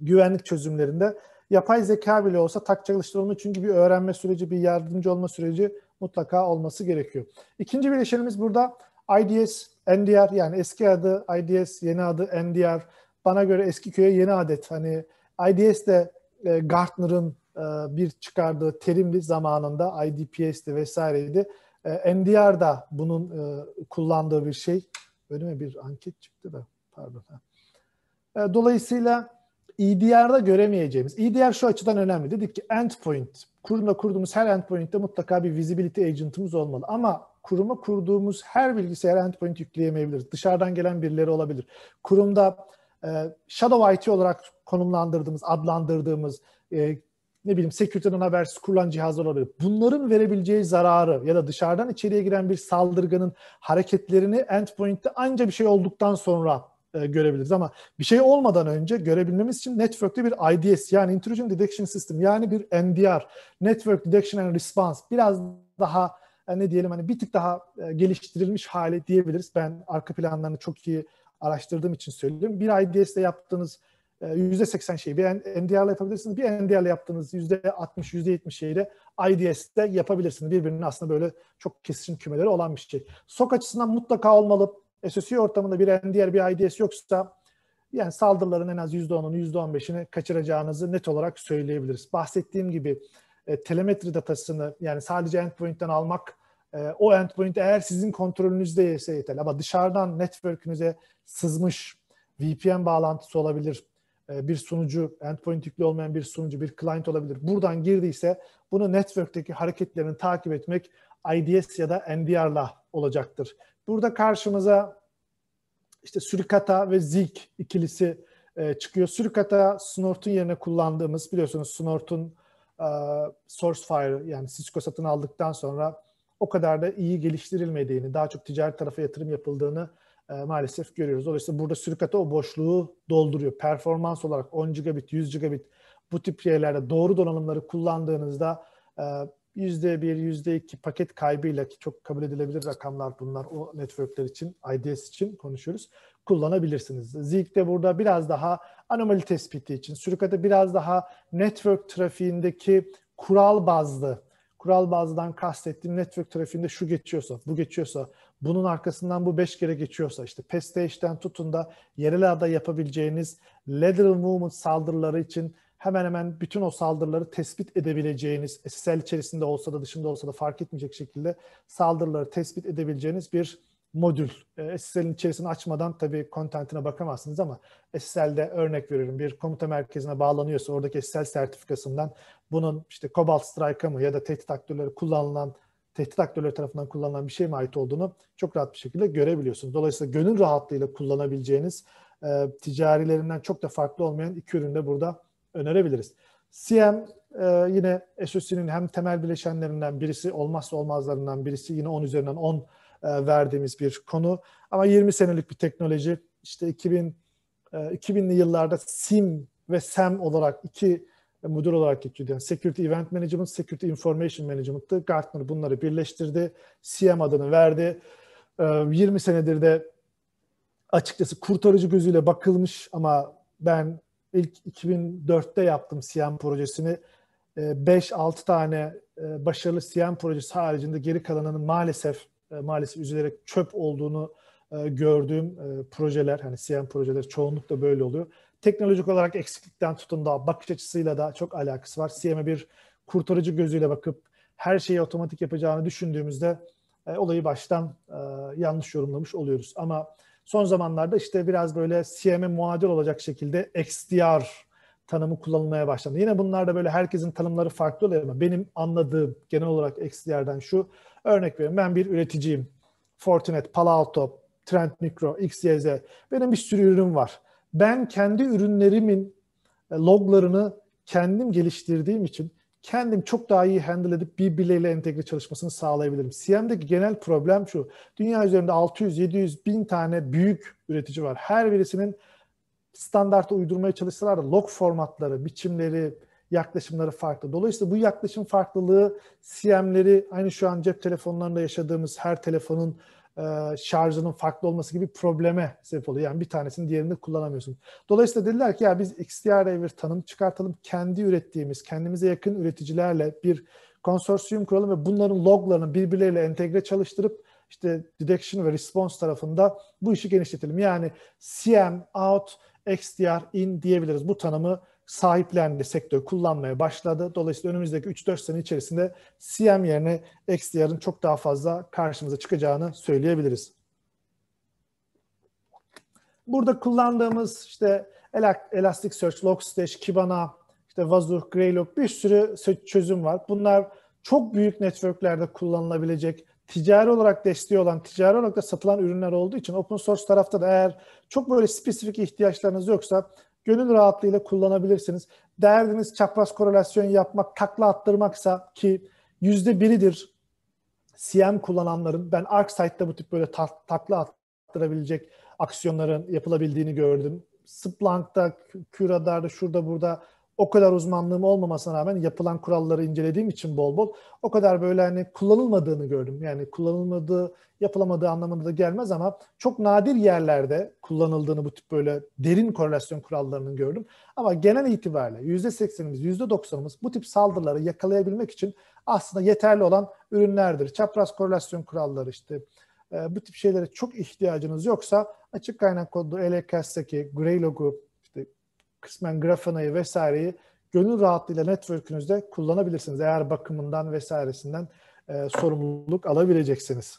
güvenlik çözümlerinde yapay zeka bile olsa tak çalıştır çalıştırılma çünkü bir öğrenme süreci, bir yardımcı olma süreci mutlaka olması gerekiyor. İkinci bileşenimiz burada IDS, NDR yani eski adı IDS, yeni adı NDR bana göre eski köye yeni adet. Hani IDS de e, Gartner'ın e, bir çıkardığı terimli zamanında. IDPS'ti vesaireydi. E, da bunun e, kullandığı bir şey. Önüme bir anket çıktı da pardon. E, dolayısıyla EDR'da göremeyeceğimiz. EDR şu açıdan önemli. Dedik ki endpoint. Kurumda kurduğumuz her endpoint'te mutlaka bir visibility agent'ımız olmalı. Ama kuruma kurduğumuz her bilgisayara endpoint yükleyemeyebilir. Dışarıdan gelen birileri olabilir. Kurumda ee, Shadow IT olarak konumlandırdığımız, adlandırdığımız e, ne bileyim security'den habersiz kurulan cihazlar olabilir. Bunların verebileceği zararı ya da dışarıdan içeriye giren bir saldırganın hareketlerini endpoint'te anca bir şey olduktan sonra e, görebiliriz ama bir şey olmadan önce görebilmemiz için network'te bir IDS yani Intrusion Detection System yani bir NDR Network Detection and Response biraz daha e, ne diyelim hani bir tık daha geliştirilmiş hale diyebiliriz. Ben arka planlarını çok iyi araştırdığım için söylüyorum. Bir IDS e, ile yaptığınız yüzde %80 şeyi bir NDR ile yapabilirsiniz. Bir NDR ile yaptığınız yüzde %60, %70 şeyi de IDS ile yapabilirsiniz. Birbirinin aslında böyle çok kesişim kümeleri olan bir şey. SOK açısından mutlaka olmalı. SSC ortamında bir NDR, bir IDS yoksa yani saldırıların en az %10'unu, %15'ini kaçıracağınızı net olarak söyleyebiliriz. Bahsettiğim gibi e, telemetri datasını yani sadece endpoint'ten almak e, o endpoint eğer sizin kontrolünüzde ise yeterli. Ama dışarıdan network'ünüze sızmış VPN bağlantısı olabilir, e, bir sunucu, endpoint yüklü olmayan bir sunucu, bir client olabilir. Buradan girdiyse bunu network'teki hareketlerini takip etmek IDS ya da NDR'la olacaktır. Burada karşımıza işte Suricata ve Zeek ikilisi e, çıkıyor. Suricata Snort'un yerine kullandığımız biliyorsunuz Snort'un e, SourceFire yani Cisco satın aldıktan sonra o kadar da iyi geliştirilmediğini, daha çok ticari tarafa yatırım yapıldığını e, maalesef görüyoruz. Dolayısıyla burada sürükate o boşluğu dolduruyor. Performans olarak 10 gigabit, 100 gigabit bu tip yerlerde doğru donanımları kullandığınızda e, %1, %2 paket kaybıyla ki çok kabul edilebilir rakamlar bunlar o networkler için, IDS için konuşuyoruz. Kullanabilirsiniz. Zeek de burada biraz daha anomali tespiti için, sürükate biraz daha network trafiğindeki kural bazlı Kural bazıdan kastettiğim network trafiğinde şu geçiyorsa, bu geçiyorsa, bunun arkasından bu beş kere geçiyorsa, işte PlayStation'den tutun da yerel ağda yapabileceğiniz lateral movement saldırıları için hemen hemen bütün o saldırıları tespit edebileceğiniz, SSL içerisinde olsa da dışında olsa da fark etmeyecek şekilde saldırıları tespit edebileceğiniz bir modül. E, SSL'in içerisini açmadan tabii kontentine bakamazsınız ama SSL'de örnek veriyorum bir komuta merkezine bağlanıyorsa oradaki SSL sertifikasından bunun işte Cobalt Strike'a mı ya da tehdit aktörleri kullanılan tehdit aktörleri tarafından kullanılan bir şey mi ait olduğunu çok rahat bir şekilde görebiliyorsunuz. Dolayısıyla gönül rahatlığıyla kullanabileceğiniz e, ticarilerinden çok da farklı olmayan iki ürünü de burada önerebiliriz. CM e, yine SOC'nin hem temel bileşenlerinden birisi olmazsa olmazlarından birisi yine 10 üzerinden 10 e, verdiğimiz bir konu. Ama 20 senelik bir teknoloji. İşte 2000 2000'li e, yıllarda SIM ve SEM olarak iki e, müdür olarak geçiyordu. Yani Security Event Management, Security Information Management'tı. Gartner bunları birleştirdi. CM adını verdi. 20 senedir de açıkçası kurtarıcı gözüyle bakılmış ama ben ilk 2004'te yaptım CM projesini. 5-6 tane başarılı CM projesi haricinde geri kalanının maalesef e, maalesef üzülerek çöp olduğunu e, gördüğüm e, projeler, hani CM projeleri çoğunlukla böyle oluyor. Teknolojik olarak eksiklikten tutun da bakış açısıyla da çok alakası var. CM'e bir kurtarıcı gözüyle bakıp her şeyi otomatik yapacağını düşündüğümüzde e, olayı baştan e, yanlış yorumlamış oluyoruz. Ama son zamanlarda işte biraz böyle CM'e muadil olacak şekilde XDR tanımı kullanılmaya başlandı. Yine bunlar da böyle herkesin tanımları farklı oluyor ama benim anladığım genel olarak XDR'den şu Örnek veriyorum ben bir üreticiyim. Fortinet, Palo Alto, Trend Micro, XYZ. Benim bir sürü ürünüm var. Ben kendi ürünlerimin e, loglarını kendim geliştirdiğim için kendim çok daha iyi handle edip birbirleriyle entegre çalışmasını sağlayabilirim. CM'deki genel problem şu. Dünya üzerinde 600, 700, 1000 tane büyük üretici var. Her birisinin standartı uydurmaya çalışsalar da log formatları, biçimleri, yaklaşımları farklı. Dolayısıyla bu yaklaşım farklılığı CM'leri aynı şu an cep telefonlarında yaşadığımız her telefonun e, şarjının farklı olması gibi probleme sebep oluyor. Yani bir tanesini diğerini kullanamıyorsun. Dolayısıyla dediler ki ya biz XDR bir tanım çıkartalım. Kendi ürettiğimiz, kendimize yakın üreticilerle bir konsorsiyum kuralım ve bunların loglarını birbirleriyle entegre çalıştırıp işte detection ve response tarafında bu işi genişletelim. Yani CM out, XDR in diyebiliriz. Bu tanımı sahiplendi, sektör kullanmaya başladı. Dolayısıyla önümüzdeki 3-4 sene içerisinde CM yerine XDR'ın çok daha fazla karşımıza çıkacağını söyleyebiliriz. Burada kullandığımız işte Elasticsearch, Logstash, Kibana, işte Vazur, Greylock bir sürü çözüm var. Bunlar çok büyük networklerde kullanılabilecek, ticari olarak desteği olan, ticari olarak da satılan ürünler olduğu için open source tarafta da eğer çok böyle spesifik ihtiyaçlarınız yoksa gönül rahatlığıyla kullanabilirsiniz. Derdiniz çapraz korelasyon yapmak, takla attırmaksa ki yüzde biridir CM kullananların. Ben ArcSight'ta bu tip böyle ta- takla attırabilecek aksiyonların yapılabildiğini gördüm. Splank'ta, Q-Radar'da, şurada burada o kadar uzmanlığım olmamasına rağmen yapılan kuralları incelediğim için bol bol o kadar böyle hani kullanılmadığını gördüm. Yani kullanılmadığı, yapılamadığı anlamında da gelmez ama çok nadir yerlerde kullanıldığını bu tip böyle derin korelasyon kurallarının gördüm. Ama genel itibariyle %80'imiz, %90'ımız bu tip saldırıları yakalayabilmek için aslında yeterli olan ürünlerdir. Çapraz korelasyon kuralları işte e, bu tip şeylere çok ihtiyacınız yoksa açık kaynak kodlu LKS'deki Greylock'u kısmen Graphana'yı vesaireyi gönül rahatlığıyla network'ünüzde kullanabilirsiniz. Eğer bakımından vesairesinden e, sorumluluk alabileceksiniz.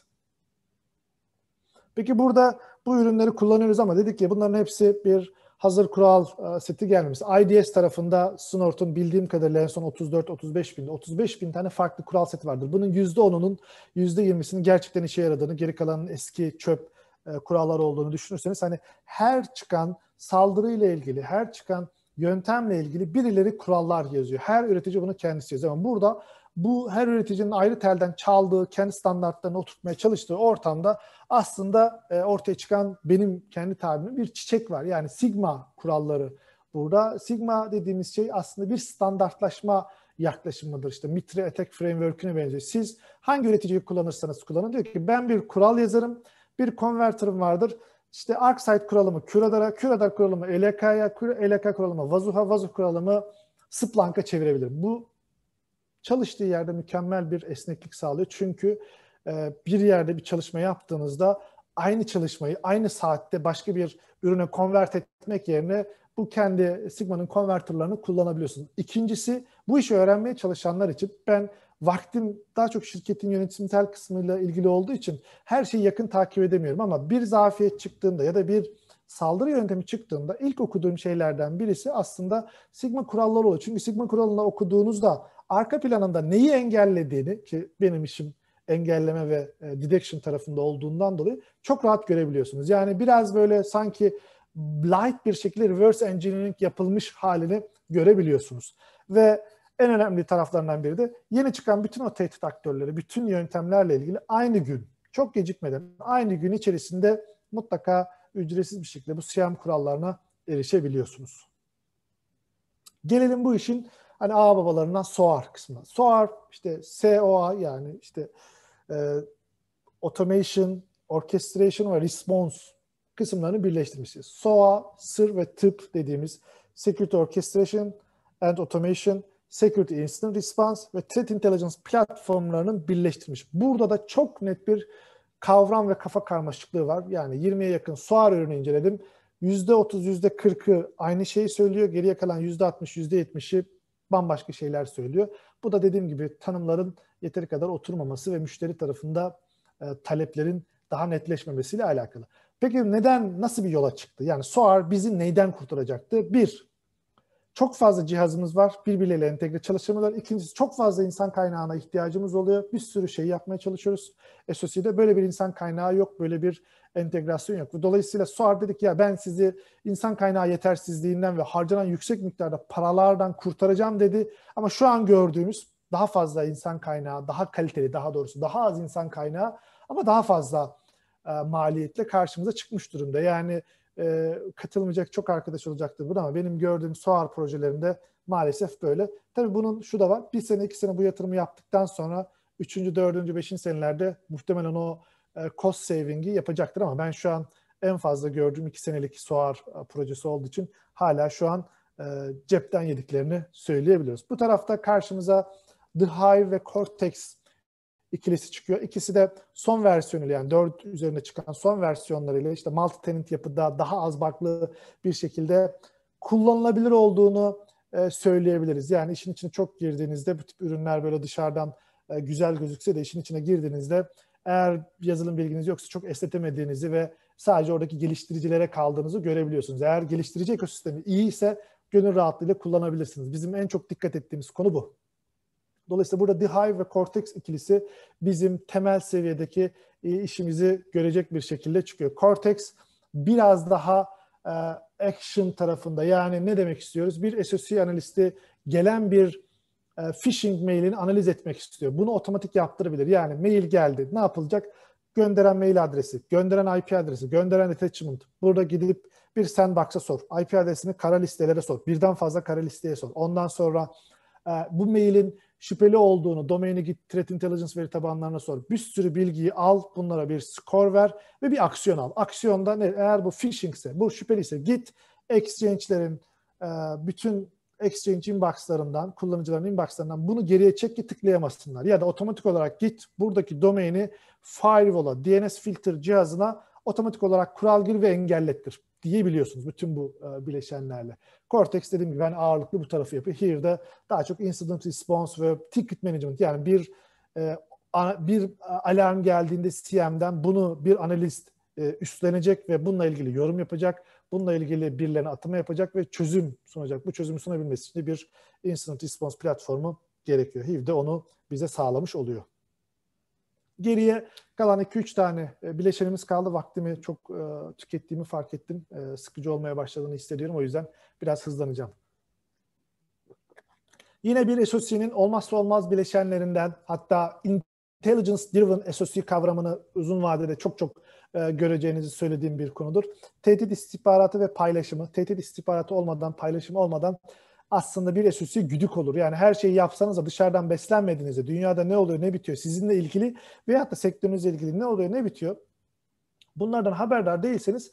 Peki burada bu ürünleri kullanıyoruz ama dedik ya bunların hepsi bir hazır kural e, seti gelmiş. IDS tarafında Snort'un bildiğim kadarıyla en son 34-35 bin, 35 bin tane farklı kural seti vardır. Bunun %10'unun %20'sinin gerçekten işe yaradığını, geri kalanın eski çöp e, kurallar olduğunu düşünürseniz hani her çıkan saldırıyla ilgili, her çıkan yöntemle ilgili birileri kurallar yazıyor. Her üretici bunu kendisi yazıyor. Ama burada bu her üreticinin ayrı telden çaldığı, kendi standartlarını oturtmaya çalıştığı ortamda aslında e, ortaya çıkan benim kendi tabirimim bir çiçek var. Yani sigma kuralları burada. Sigma dediğimiz şey aslında bir standartlaşma yaklaşımıdır. İşte Mitre Attack Framework'üne benziyor. Siz hangi üreticiyi kullanırsanız kullanın diyor ki ben bir kural yazarım bir konvertörüm vardır. İşte ArcSight kuralımı Curadar'a, Curadar kuralımı ELK'ya, ELK kuralımı Vazuh'a, Vazuh kuralımı Splank'a çevirebilirim. Bu çalıştığı yerde mükemmel bir esneklik sağlıyor. Çünkü e, bir yerde bir çalışma yaptığınızda aynı çalışmayı aynı saatte başka bir ürüne konvert etmek yerine bu kendi Sigma'nın konvertörlerini kullanabiliyorsunuz. İkincisi bu işi öğrenmeye çalışanlar için ben vaktim daha çok şirketin yönetimsel kısmıyla ilgili olduğu için her şeyi yakın takip edemiyorum ama bir zafiyet çıktığında ya da bir saldırı yöntemi çıktığında ilk okuduğum şeylerden birisi aslında Sigma kuralları oluyor. Çünkü Sigma kuralını okuduğunuzda arka planında neyi engellediğini ki benim işim engelleme ve e, detection tarafında olduğundan dolayı çok rahat görebiliyorsunuz. Yani biraz böyle sanki light bir şekilde reverse engineering yapılmış halini görebiliyorsunuz. Ve en önemli taraflarından biri de yeni çıkan bütün o tehdit aktörleri, bütün yöntemlerle ilgili aynı gün, çok gecikmeden aynı gün içerisinde mutlaka ücretsiz bir şekilde bu siyam kurallarına erişebiliyorsunuz. Gelelim bu işin hani ağ babalarından SOAR kısmına. SOAR işte SOA yani işte e, automation, orchestration ve response kısımlarını birleştirmişiz. SOA, sır ve tıp dediğimiz security orchestration and automation Security Incident Response ve Threat Intelligence platformlarının birleştirmiş. Burada da çok net bir kavram ve kafa karmaşıklığı var. Yani 20'ye yakın SOAR ürünü inceledim. %30, %40'ı aynı şeyi söylüyor. Geriye kalan %60, %70'i bambaşka şeyler söylüyor. Bu da dediğim gibi tanımların yeteri kadar oturmaması ve müşteri tarafında e, taleplerin daha netleşmemesiyle alakalı. Peki neden, nasıl bir yola çıktı? Yani SOAR bizi neyden kurtaracaktı? Bir, çok fazla cihazımız var. Birbirleriyle entegre çalışamıyorlar. İkincisi çok fazla insan kaynağına ihtiyacımız oluyor. Bir sürü şey yapmaya çalışıyoruz. SOC'de böyle bir insan kaynağı yok. Böyle bir entegrasyon yok. Dolayısıyla SOAR dedik ya ben sizi insan kaynağı yetersizliğinden ve harcanan yüksek miktarda paralardan kurtaracağım dedi. Ama şu an gördüğümüz daha fazla insan kaynağı, daha kaliteli daha doğrusu daha az insan kaynağı ama daha fazla e, maliyetle karşımıza çıkmış durumda. Yani e, katılmayacak çok arkadaş olacaktır bu ama benim gördüğüm SOAR projelerinde maalesef böyle. Tabii bunun şu da var. Bir sene iki sene bu yatırımı yaptıktan sonra üçüncü, dördüncü, beşinci senelerde muhtemelen o e, cost saving'i yapacaktır ama ben şu an en fazla gördüğüm iki senelik SOAR e, projesi olduğu için hala şu an e, cepten yediklerini söyleyebiliyoruz. Bu tarafta karşımıza The Hive ve Cortex ikilisi çıkıyor. İkisi de son versiyonuyla yani 4 üzerine çıkan son versiyonlarıyla işte multi-tenant yapıda daha az baklı bir şekilde kullanılabilir olduğunu e, söyleyebiliriz. Yani işin içine çok girdiğinizde bu tip ürünler böyle dışarıdan e, güzel gözükse de işin içine girdiğinizde eğer yazılım bilginiz yoksa çok esnetemediğinizi ve sadece oradaki geliştiricilere kaldığınızı görebiliyorsunuz. Eğer geliştirici ekosistemi iyi ise gönül rahatlığıyla kullanabilirsiniz. Bizim en çok dikkat ettiğimiz konu bu. Dolayısıyla burada Beehive ve Cortex ikilisi bizim temel seviyedeki e, işimizi görecek bir şekilde çıkıyor. Cortex biraz daha e, action tarafında yani ne demek istiyoruz? Bir SOC analisti gelen bir e, phishing mailini analiz etmek istiyor. Bunu otomatik yaptırabilir. Yani mail geldi. Ne yapılacak? Gönderen mail adresi, gönderen IP adresi, gönderen attachment. Burada gidip bir sandbox'a sor. IP adresini kara listelere sor. Birden fazla kara listeye sor. Ondan sonra bu mailin şüpheli olduğunu, domaini git threat intelligence veri tabanlarına sor. Bir sürü bilgiyi al, bunlara bir skor ver ve bir aksiyon al. Aksiyonda ne? Eğer bu phishing ise, bu şüpheliyse git exchange'lerin e, bütün exchange inboxlarından, kullanıcıların inboxlarından bunu geriye çek ki tıklayamasınlar. Ya da otomatik olarak git buradaki domaini firewall'a, DNS filter cihazına otomatik olarak kural gir ve engellettir diyebiliyorsunuz bütün bu e, bileşenlerle. Cortex dediğim gibi ben ağırlıklı bu tarafı yapıyor. Here'de daha çok incident response ve ticket management yani bir e, bir alarm geldiğinde CM'den bunu bir analist e, üstlenecek ve bununla ilgili yorum yapacak. Bununla ilgili birilerine atama yapacak ve çözüm sunacak. Bu çözümü sunabilmesi için bir incident response platformu gerekiyor. Hive de onu bize sağlamış oluyor. Geriye kalan 2-3 tane e, bileşenimiz kaldı. Vaktimi çok e, tükettiğimi fark ettim. E, sıkıcı olmaya başladığını hissediyorum. O yüzden biraz hızlanacağım. Yine bir SOC'nin olmazsa olmaz bileşenlerinden hatta intelligence driven SOC kavramını uzun vadede çok çok e, göreceğinizi söylediğim bir konudur. Tehdit istihbaratı ve paylaşımı. Tehdit istihbaratı olmadan, paylaşım olmadan aslında bir esüsü güdük olur. Yani her şeyi yapsanız da dışarıdan beslenmediğinizde dünyada ne oluyor ne bitiyor sizinle ilgili veyahut da sektörünüzle ilgili ne oluyor ne bitiyor bunlardan haberdar değilseniz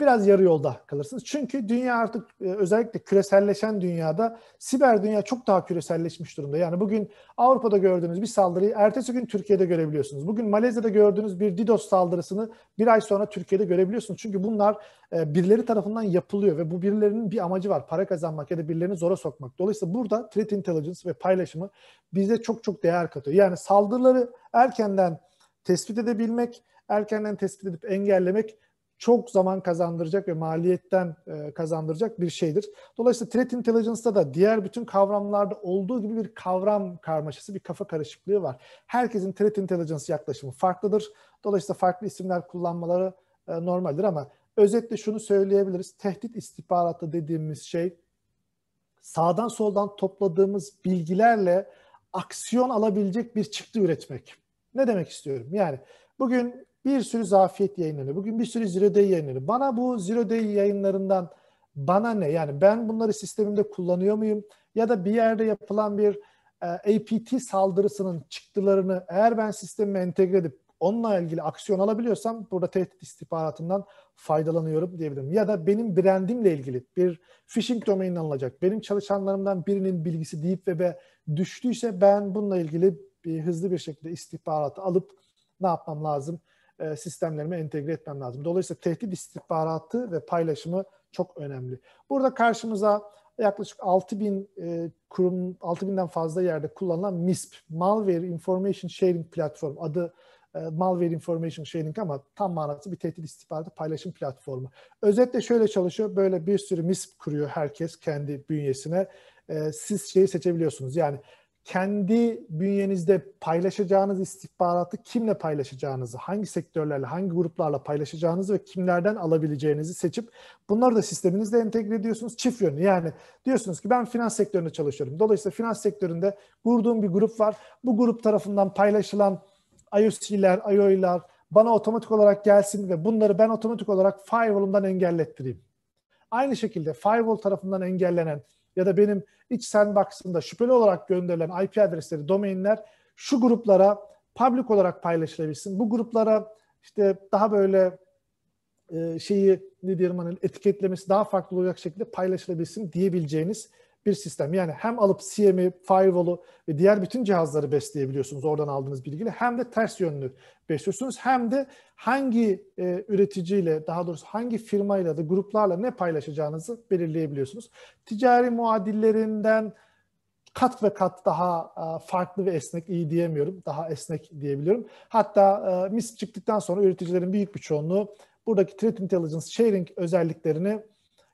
biraz yarı yolda kalırsınız. Çünkü dünya artık e, özellikle küreselleşen dünyada siber dünya çok daha küreselleşmiş durumda. Yani bugün Avrupa'da gördüğünüz bir saldırıyı ertesi gün Türkiye'de görebiliyorsunuz. Bugün Malezya'da gördüğünüz bir DDoS saldırısını bir ay sonra Türkiye'de görebiliyorsunuz. Çünkü bunlar e, birileri tarafından yapılıyor ve bu birilerinin bir amacı var. Para kazanmak ya da birilerini zora sokmak. Dolayısıyla burada threat intelligence ve paylaşımı bize çok çok değer katıyor. Yani saldırıları erkenden tespit edebilmek, erkenden tespit edip engellemek çok zaman kazandıracak ve maliyetten e, kazandıracak bir şeydir. Dolayısıyla threat intelligence'da da diğer bütün kavramlarda olduğu gibi bir kavram karmaşası, bir kafa karışıklığı var. Herkesin threat intelligence yaklaşımı farklıdır. Dolayısıyla farklı isimler kullanmaları e, normaldir ama özetle şunu söyleyebiliriz. Tehdit istihbaratı dediğimiz şey sağdan soldan topladığımız bilgilerle aksiyon alabilecek bir çıktı üretmek. Ne demek istiyorum? Yani bugün bir sürü zafiyet yayınlanıyor. Bugün bir sürü zero day yayınlanıyor. Bana bu zero day yayınlarından bana ne? Yani ben bunları sistemimde kullanıyor muyum? Ya da bir yerde yapılan bir e, APT saldırısının çıktılarını eğer ben sistemime entegre edip onunla ilgili aksiyon alabiliyorsam burada tehdit istihbaratından faydalanıyorum diyebilirim. Ya da benim brandimle ilgili bir phishing domain alınacak. Benim çalışanlarımdan birinin bilgisi deyip ve düştüyse ben bununla ilgili bir hızlı bir şekilde istihbaratı alıp ne yapmam lazım? E, sistemlerime entegre etmem lazım. Dolayısıyla tehdit istihbaratı ve paylaşımı çok önemli. Burada karşımıza yaklaşık 6000 e, kurum 6000'den fazla yerde kullanılan MISP Malware Information Sharing Platform adı e, Malware Information Sharing ama tam manası bir tehdit istihbaratı paylaşım platformu. Özetle şöyle çalışıyor. Böyle bir sürü MISP kuruyor herkes kendi bünyesine. E, siz şeyi seçebiliyorsunuz. Yani kendi bünyenizde paylaşacağınız istihbaratı kimle paylaşacağınızı, hangi sektörlerle, hangi gruplarla paylaşacağınızı ve kimlerden alabileceğinizi seçip bunları da sisteminizle entegre ediyorsunuz. Çift yönlü yani diyorsunuz ki ben finans sektöründe çalışıyorum. Dolayısıyla finans sektöründe kurduğum bir grup var. Bu grup tarafından paylaşılan IOC'ler, IO'lar bana otomatik olarak gelsin ve bunları ben otomatik olarak firewall'umdan engellettireyim. Aynı şekilde firewall tarafından engellenen ya da benim iç sandbox'ımda şüpheli olarak gönderilen IP adresleri, domainler şu gruplara public olarak paylaşılabilsin. Bu gruplara işte daha böyle e, şeyi ne diyelim hani etiketlemesi daha farklı olacak şekilde paylaşılabilsin diyebileceğiniz bir sistem. Yani hem alıp CM'i, firewall'u ve diğer bütün cihazları besleyebiliyorsunuz oradan aldığınız bilgiyle hem de ters yönlü besliyorsunuz hem de hangi e, üreticiyle daha doğrusu hangi firmayla da gruplarla ne paylaşacağınızı belirleyebiliyorsunuz. Ticari muadillerinden kat ve kat daha e, farklı ve esnek iyi diyemiyorum. Daha esnek diyebiliyorum. Hatta e, MISP çıktıktan sonra üreticilerin büyük bir çoğunluğu buradaki threat intelligence sharing özelliklerini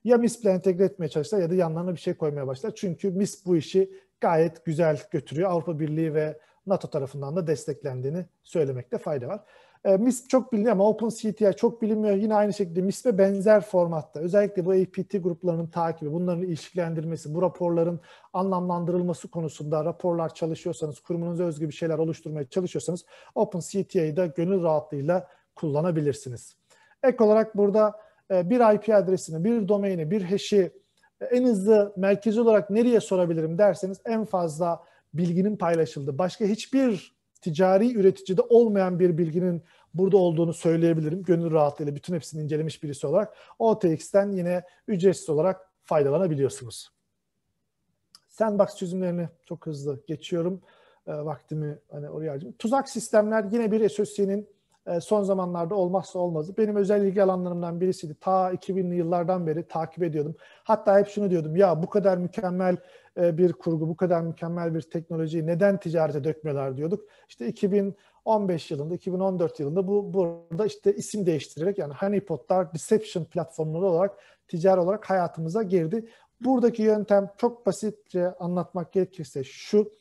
ya MISP'le entegre etmeye çalıştılar ya da yanlarına bir şey koymaya başlar. Çünkü MISP bu işi gayet güzel götürüyor. Avrupa Birliği ve NATO tarafından da desteklendiğini söylemekte fayda var. E, ee, MISP çok biliniyor ama OpenCTI çok bilinmiyor. Yine aynı şekilde MISP'e benzer formatta. Özellikle bu APT gruplarının takibi, bunların ilişkilendirmesi, bu raporların anlamlandırılması konusunda raporlar çalışıyorsanız, kurumunuz özgü bir şeyler oluşturmaya çalışıyorsanız OpenCTI'yi de gönül rahatlığıyla kullanabilirsiniz. Ek olarak burada e, bir IP adresini, bir domaini, bir hash'i e, en hızlı merkezi olarak nereye sorabilirim derseniz en fazla bilginin paylaşıldı. başka hiçbir ticari üreticide olmayan bir bilginin burada olduğunu söyleyebilirim. Gönül rahatlığıyla bütün hepsini incelemiş birisi olarak OTX'ten yine ücretsiz olarak faydalanabiliyorsunuz. Sandbox çözümlerini çok hızlı geçiyorum. E, vaktimi hani oraya harcayayım. Tuzak sistemler yine bir SOC'nin e, son zamanlarda olmazsa olmazı Benim özel ilgi alanlarımdan birisiydi. Ta 2000'li yıllardan beri takip ediyordum. Hatta hep şunu diyordum ya bu kadar mükemmel e, bir kurgu, bu kadar mükemmel bir teknolojiyi neden ticarete dökmüyorlar diyorduk. İşte 2015 yılında, 2014 yılında bu burada işte isim değiştirerek yani Honeypot'lar Deception platformları olarak ticari olarak hayatımıza girdi. Buradaki yöntem çok basitçe anlatmak gerekirse şu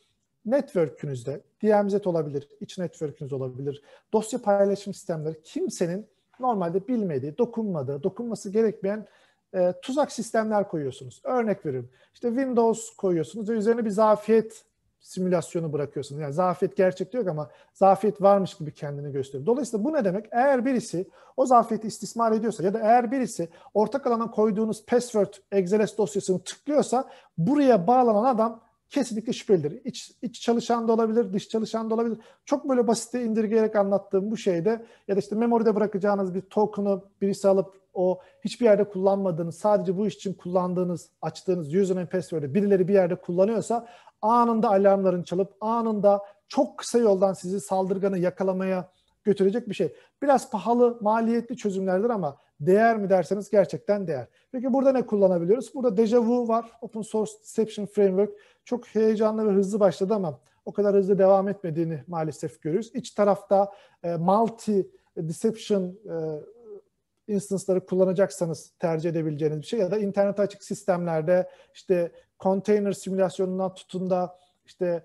network'ünüzde DMZ olabilir, iç network'ünüz olabilir, dosya paylaşım sistemleri kimsenin normalde bilmediği, dokunmadığı, dokunması gerekmeyen e, tuzak sistemler koyuyorsunuz. Örnek veriyorum. İşte Windows koyuyorsunuz ve üzerine bir zafiyet simülasyonu bırakıyorsunuz. Yani zafiyet gerçekte yok ama zafiyet varmış gibi kendini gösteriyor. Dolayısıyla bu ne demek? Eğer birisi o zafiyeti istismar ediyorsa ya da eğer birisi ortak alana koyduğunuz password Excel dosyasını tıklıyorsa buraya bağlanan adam kesinlikle şüphelidir. İç, iç çalışan da olabilir, dış çalışan da olabilir. Çok böyle basite indirgeyerek anlattığım bu şeyde ya da işte memoride bırakacağınız bir token'ı birisi alıp o hiçbir yerde kullanmadığınız, sadece bu iş için kullandığınız, açtığınız user and password'ı birileri bir yerde kullanıyorsa anında alarmların çalıp anında çok kısa yoldan sizi saldırganı yakalamaya götürecek bir şey. Biraz pahalı, maliyetli çözümlerdir ama Değer mi derseniz gerçekten değer. Peki burada ne kullanabiliyoruz? Burada Dejavu var. Open Source Deception Framework. Çok heyecanlı ve hızlı başladı ama o kadar hızlı devam etmediğini maalesef görüyoruz. İç tarafta e, multi deception e, instance'ları kullanacaksanız tercih edebileceğiniz bir şey ya da internet açık sistemlerde işte container simülasyonundan tutun da işte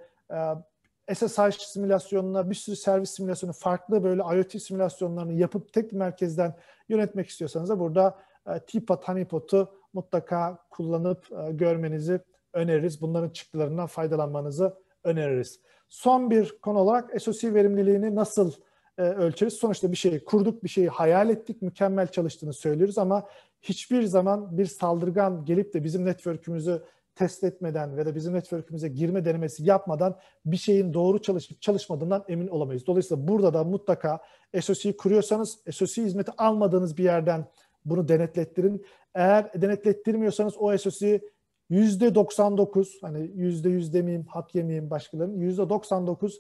e, SSH simülasyonuna bir sürü servis simülasyonu farklı böyle IoT simülasyonlarını yapıp tek merkezden yönetmek istiyorsanız da burada e, Teapot Honeypot'u mutlaka kullanıp e, görmenizi öneririz. Bunların çıktılarından faydalanmanızı öneririz. Son bir konu olarak SOC verimliliğini nasıl e, ölçeriz? Sonuçta bir şeyi kurduk, bir şeyi hayal ettik, mükemmel çalıştığını söylüyoruz ama hiçbir zaman bir saldırgan gelip de bizim network'ümüzü test etmeden ya da bizim network'ümüze girme denemesi yapmadan bir şeyin doğru çalışıp çalışmadığından emin olamayız. Dolayısıyla burada da mutlaka SOC'yi kuruyorsanız SOC hizmeti almadığınız bir yerden bunu denetlettirin. Eğer denetlettirmiyorsanız o yüzde %99 hani yüzde %100 demeyeyim hak yemeyeyim başkalarının %99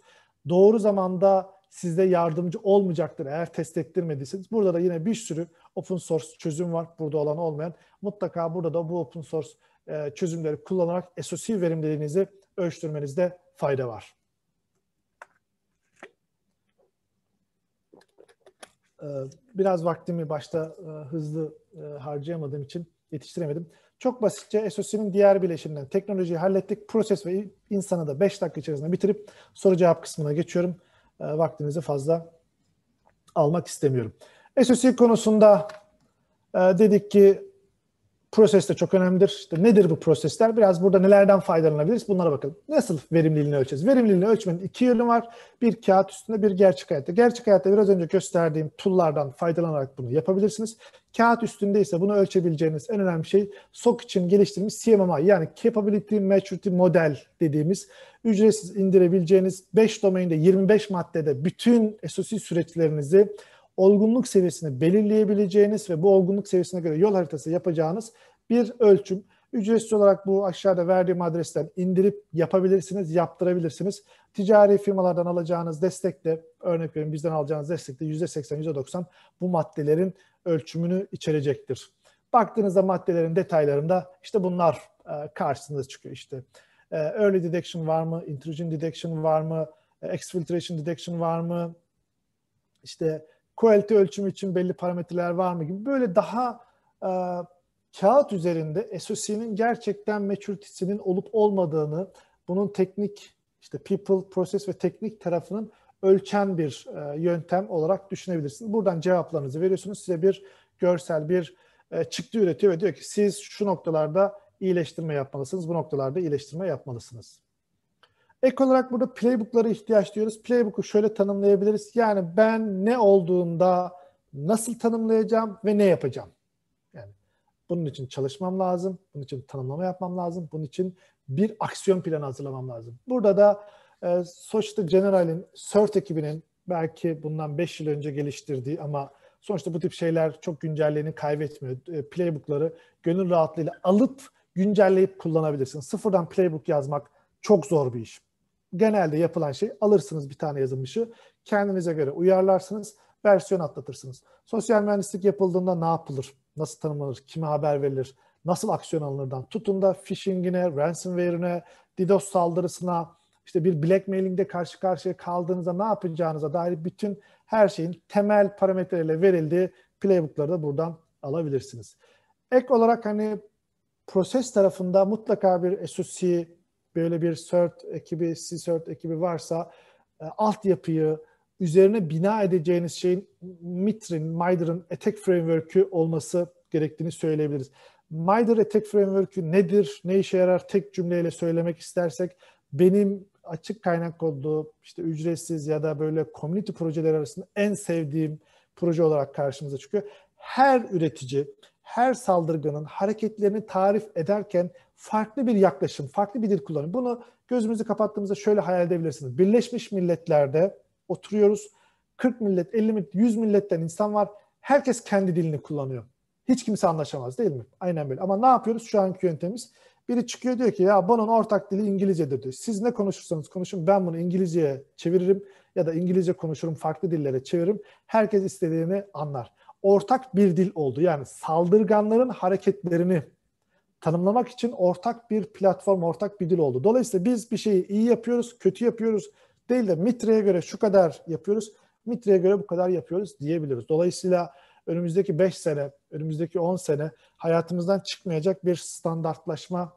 doğru zamanda size yardımcı olmayacaktır eğer test ettirmediyseniz. Burada da yine bir sürü open source çözüm var burada olan olmayan. Mutlaka burada da bu open source e, çözümleri kullanarak SOC verimliliğinizi ölçtürmenizde fayda var. E, biraz vaktimi başta e, hızlı harcayamadığım için yetiştiremedim. Çok basitçe SOC'nin diğer bileşiminden teknolojiyi hallettik. Proses ve insanı da 5 dakika içerisinde bitirip soru cevap kısmına geçiyorum. Vaktinizi fazla almak istemiyorum. SOC konusunda dedik ki proses de çok önemlidir. İşte nedir bu prosesler? Biraz burada nelerden faydalanabiliriz? Bunlara bakalım. Nasıl verimliliğini ölçeceğiz? Verimliliğini ölçmenin iki yönü var. Bir kağıt üstünde, bir gerçek hayatta. Gerçek hayatta biraz önce gösterdiğim tool'lardan faydalanarak bunu yapabilirsiniz. Kağıt üstünde ise bunu ölçebileceğiniz en önemli şey SOC için geliştirilmiş CMMI yani Capability Maturity Model dediğimiz ücretsiz indirebileceğiniz 5 domainde 25 maddede bütün SOC süreçlerinizi olgunluk seviyesini belirleyebileceğiniz ve bu olgunluk seviyesine göre yol haritası yapacağınız bir ölçüm. Ücretsiz olarak bu aşağıda verdiğim adresten indirip yapabilirsiniz, yaptırabilirsiniz. Ticari firmalardan alacağınız destekle örnek verin bizden alacağınız destekte de %80, %90 bu maddelerin ölçümünü içerecektir. Baktığınızda maddelerin detaylarında işte bunlar e, karşısında çıkıyor işte. E, early detection var mı? Intrusion detection var mı? E, exfiltration detection var mı? işte Kualite ölçümü için belli parametreler var mı gibi böyle daha e, kağıt üzerinde SOC'nin gerçekten maturity'sinin olup olmadığını, bunun teknik işte people, process ve teknik tarafının ölçen bir e, yöntem olarak düşünebilirsiniz. Buradan cevaplarınızı veriyorsunuz. Size bir görsel bir e, çıktı üretiyor ve diyor ki siz şu noktalarda iyileştirme yapmalısınız, bu noktalarda iyileştirme yapmalısınız. Ek olarak burada playbook'lara ihtiyaç diyoruz. Playbook'u şöyle tanımlayabiliriz. Yani ben ne olduğunda nasıl tanımlayacağım ve ne yapacağım? Yani bunun için çalışmam lazım, bunun için tanımlama yapmam lazım, bunun için bir aksiyon planı hazırlamam lazım. Burada da e, Soçta General'in, SERT ekibinin belki bundan 5 yıl önce geliştirdiği ama sonuçta bu tip şeyler çok güncelliğini kaybetmiyor. E, playbook'ları gönül rahatlığıyla alıp güncelleyip kullanabilirsin. Sıfırdan playbook yazmak çok zor bir iş genelde yapılan şey alırsınız bir tane yazılmışı, kendinize göre uyarlarsınız, versiyon atlatırsınız. Sosyal mühendislik yapıldığında ne yapılır? Nasıl tanımlanır? Kime haber verilir? Nasıl aksiyon alınırdan tutun da phishing'ine, ransomware'ine, DDoS saldırısına, işte bir blackmailing'de karşı karşıya kaldığınızda ne yapacağınıza dair bütün her şeyin temel parametreyle verildiği playbook'ları da buradan alabilirsiniz. Ek olarak hani proses tarafında mutlaka bir SOC böyle bir CERT ekibi, C CERT ekibi varsa e, altyapıyı üzerine bina edeceğiniz şeyin MITRE'in, MITRE'ın etek framework'ü olması gerektiğini söyleyebiliriz. MITRE etek framework'ü nedir, ne işe yarar tek cümleyle söylemek istersek benim açık kaynak kodlu, işte ücretsiz ya da böyle community projeler arasında en sevdiğim proje olarak karşımıza çıkıyor. Her üretici, her saldırganın hareketlerini tarif ederken farklı bir yaklaşım, farklı bir dil kullanıyor. Bunu gözümüzü kapattığımızda şöyle hayal edebilirsiniz. Birleşmiş Milletler'de oturuyoruz. 40 millet, 50 millet, 100 milletten insan var. Herkes kendi dilini kullanıyor. Hiç kimse anlaşamaz değil mi? Aynen böyle. Ama ne yapıyoruz şu anki yöntemimiz? Biri çıkıyor diyor ki ya bunun ortak dili İngilizcedir diyor. Siz ne konuşursanız konuşun ben bunu İngilizceye çeviririm ya da İngilizce konuşurum farklı dillere çeviririm. Herkes istediğini anlar ortak bir dil oldu. Yani saldırganların hareketlerini tanımlamak için ortak bir platform, ortak bir dil oldu. Dolayısıyla biz bir şeyi iyi yapıyoruz, kötü yapıyoruz değil de Mitre'ye göre şu kadar yapıyoruz, Mitre'ye göre bu kadar yapıyoruz diyebiliriz. Dolayısıyla önümüzdeki 5 sene, önümüzdeki 10 sene hayatımızdan çıkmayacak bir standartlaşma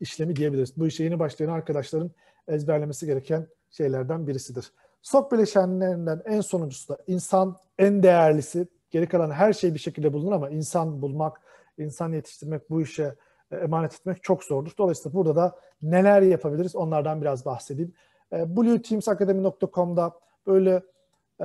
işlemi diyebiliriz. Bu işe yeni başlayan arkadaşların ezberlemesi gereken şeylerden birisidir. Sok bileşenlerinden en sonuncusu da insan en değerlisi. Geri kalan her şey bir şekilde bulunur ama insan bulmak, insan yetiştirmek, bu işe e, emanet etmek çok zordur. Dolayısıyla burada da neler yapabiliriz onlardan biraz bahsedeyim. E, BlueTeamsAkademi.com'da böyle e,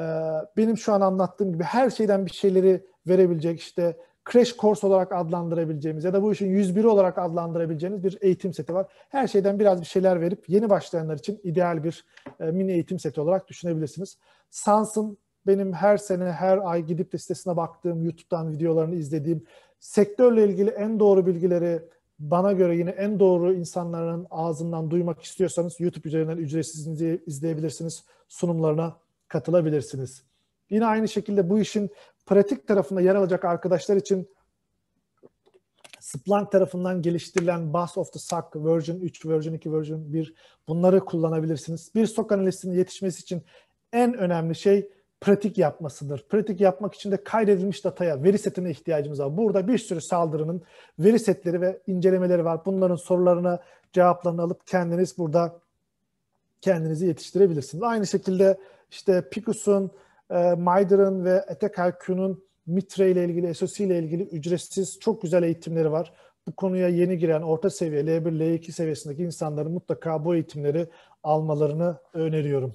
benim şu an anlattığım gibi her şeyden bir şeyleri verebilecek işte crash course olarak adlandırabileceğimiz ya da bu işin 101 olarak adlandırabileceğiniz bir eğitim seti var. Her şeyden biraz bir şeyler verip yeni başlayanlar için ideal bir e, mini eğitim seti olarak düşünebilirsiniz. Sans'ın benim her sene her ay gidip de sitesine baktığım, YouTube'dan videolarını izlediğim, sektörle ilgili en doğru bilgileri bana göre yine en doğru insanların ağzından duymak istiyorsanız YouTube üzerinden ücretsiz izleyebilirsiniz. Sunumlarına katılabilirsiniz. Yine aynı şekilde bu işin pratik tarafında yer alacak arkadaşlar için Splunk tarafından geliştirilen Bus of the Suck, version 3, version 2, version 1 bunları kullanabilirsiniz. Bir SOC analistinin yetişmesi için en önemli şey pratik yapmasıdır. Pratik yapmak için de kaydedilmiş dataya, veri setine ihtiyacımız var. Burada bir sürü saldırının veri setleri ve incelemeleri var. Bunların sorularına cevaplarını alıp kendiniz burada kendinizi yetiştirebilirsiniz. Aynı şekilde işte Picus'un e, ee, Maydır'ın ve Etek Erkün'ün Mitre ile ilgili, SOC ile ilgili ücretsiz çok güzel eğitimleri var. Bu konuya yeni giren orta seviye L1, L2 seviyesindeki insanların mutlaka bu eğitimleri almalarını öneriyorum.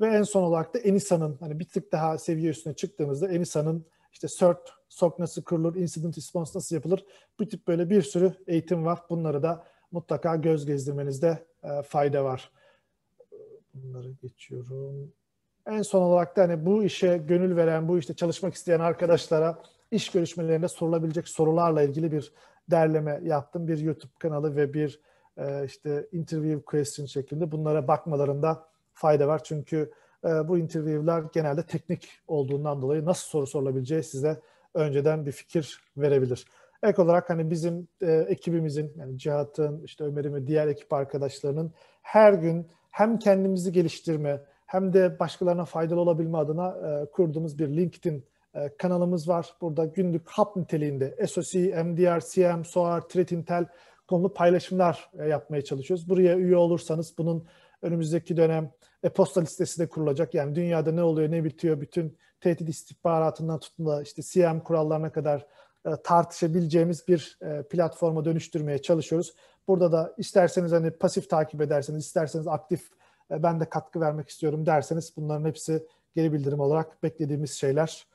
Ve en son olarak da Enisa'nın, hani bir tık daha seviye üstüne çıktığımızda Enisa'nın işte CERT, SOC nasıl kurulur, Incident Response nasıl yapılır bu tip böyle bir sürü eğitim var. Bunları da mutlaka göz gezdirmenizde e, fayda var. Bunları geçiyorum en son olarak da hani bu işe gönül veren, bu işte çalışmak isteyen arkadaşlara iş görüşmelerinde sorulabilecek sorularla ilgili bir derleme yaptım. Bir YouTube kanalı ve bir e, işte interview question şeklinde bunlara bakmalarında fayda var. Çünkü e, bu interview'ler genelde teknik olduğundan dolayı nasıl soru sorulabileceği size önceden bir fikir verebilir. Ek olarak hani bizim e, ekibimizin yani Cihat'ın, işte Ömer'in ve diğer ekip arkadaşlarının her gün hem kendimizi geliştirme, hem de başkalarına faydalı olabilme adına e, kurduğumuz bir LinkedIn e, kanalımız var. Burada günlük hap niteliğinde SOC, MDR, CM, SOAR, Threat Intel konulu paylaşımlar e, yapmaya çalışıyoruz. Buraya üye olursanız bunun önümüzdeki dönem e-posta listesi de kurulacak. Yani dünyada ne oluyor, ne bitiyor, bütün tehdit istihbaratından tutun da işte CM kurallarına kadar e, tartışabileceğimiz bir e, platforma dönüştürmeye çalışıyoruz. Burada da isterseniz hani pasif takip ederseniz, isterseniz aktif e, ben de katkı vermek istiyorum derseniz bunların hepsi geri bildirim olarak beklediğimiz şeyler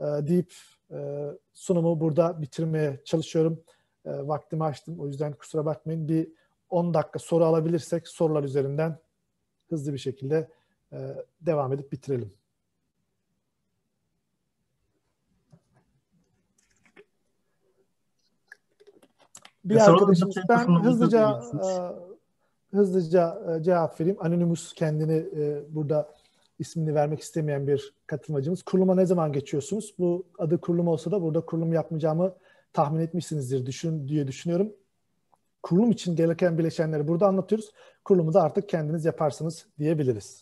e, deyip e, sunumu burada bitirmeye çalışıyorum. Vaktimi açtım o yüzden kusura bakmayın. Bir 10 dakika soru alabilirsek sorular üzerinden hızlı bir şekilde devam edip bitirelim. Bir arkadaşımız şey ben hızlıca hızlıca e, cevap vereyim. Anonymous kendini e, burada ismini vermek istemeyen bir katılmacımız. Kuruluma ne zaman geçiyorsunuz? Bu adı kurulum olsa da burada kurulum yapmayacağımı tahmin etmişsinizdir düşün, diye düşünüyorum. Kurulum için gereken bileşenleri burada anlatıyoruz. Kurulumu da artık kendiniz yaparsınız diyebiliriz.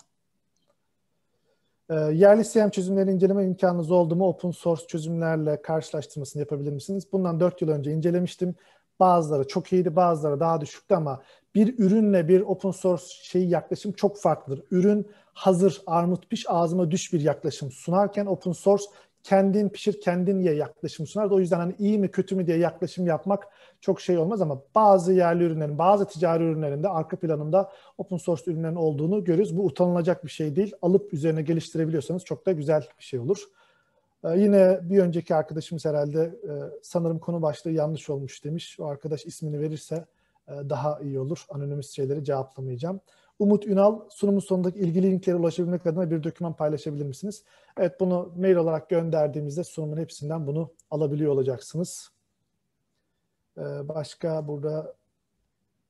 E, yerli CM çözümlerini inceleme imkanınız oldu mu? Open source çözümlerle karşılaştırmasını yapabilir misiniz? Bundan 4 yıl önce incelemiştim. Bazıları çok iyiydi, bazıları daha düşüktü ama bir ürünle bir open source şeyi yaklaşım çok farklıdır. Ürün hazır armut piş ağzıma düş bir yaklaşım sunarken open source kendin pişir kendin ye yaklaşım sunar. O yüzden hani iyi mi kötü mü diye yaklaşım yapmak çok şey olmaz ama bazı yerli ürünlerin, bazı ticari ürünlerin de arka planında open source ürünlerin olduğunu görürüz. Bu utanılacak bir şey değil. Alıp üzerine geliştirebiliyorsanız çok da güzel bir şey olur. Ee, yine bir önceki arkadaşımız herhalde e, sanırım konu başlığı yanlış olmuş demiş. O arkadaş ismini verirse e, daha iyi olur. Anonimist şeyleri cevaplamayacağım. Umut Ünal sunumun sonundaki ilgili linklere ulaşabilmek adına bir doküman paylaşabilir misiniz? Evet bunu mail olarak gönderdiğimizde sunumun hepsinden bunu alabiliyor olacaksınız. E, başka burada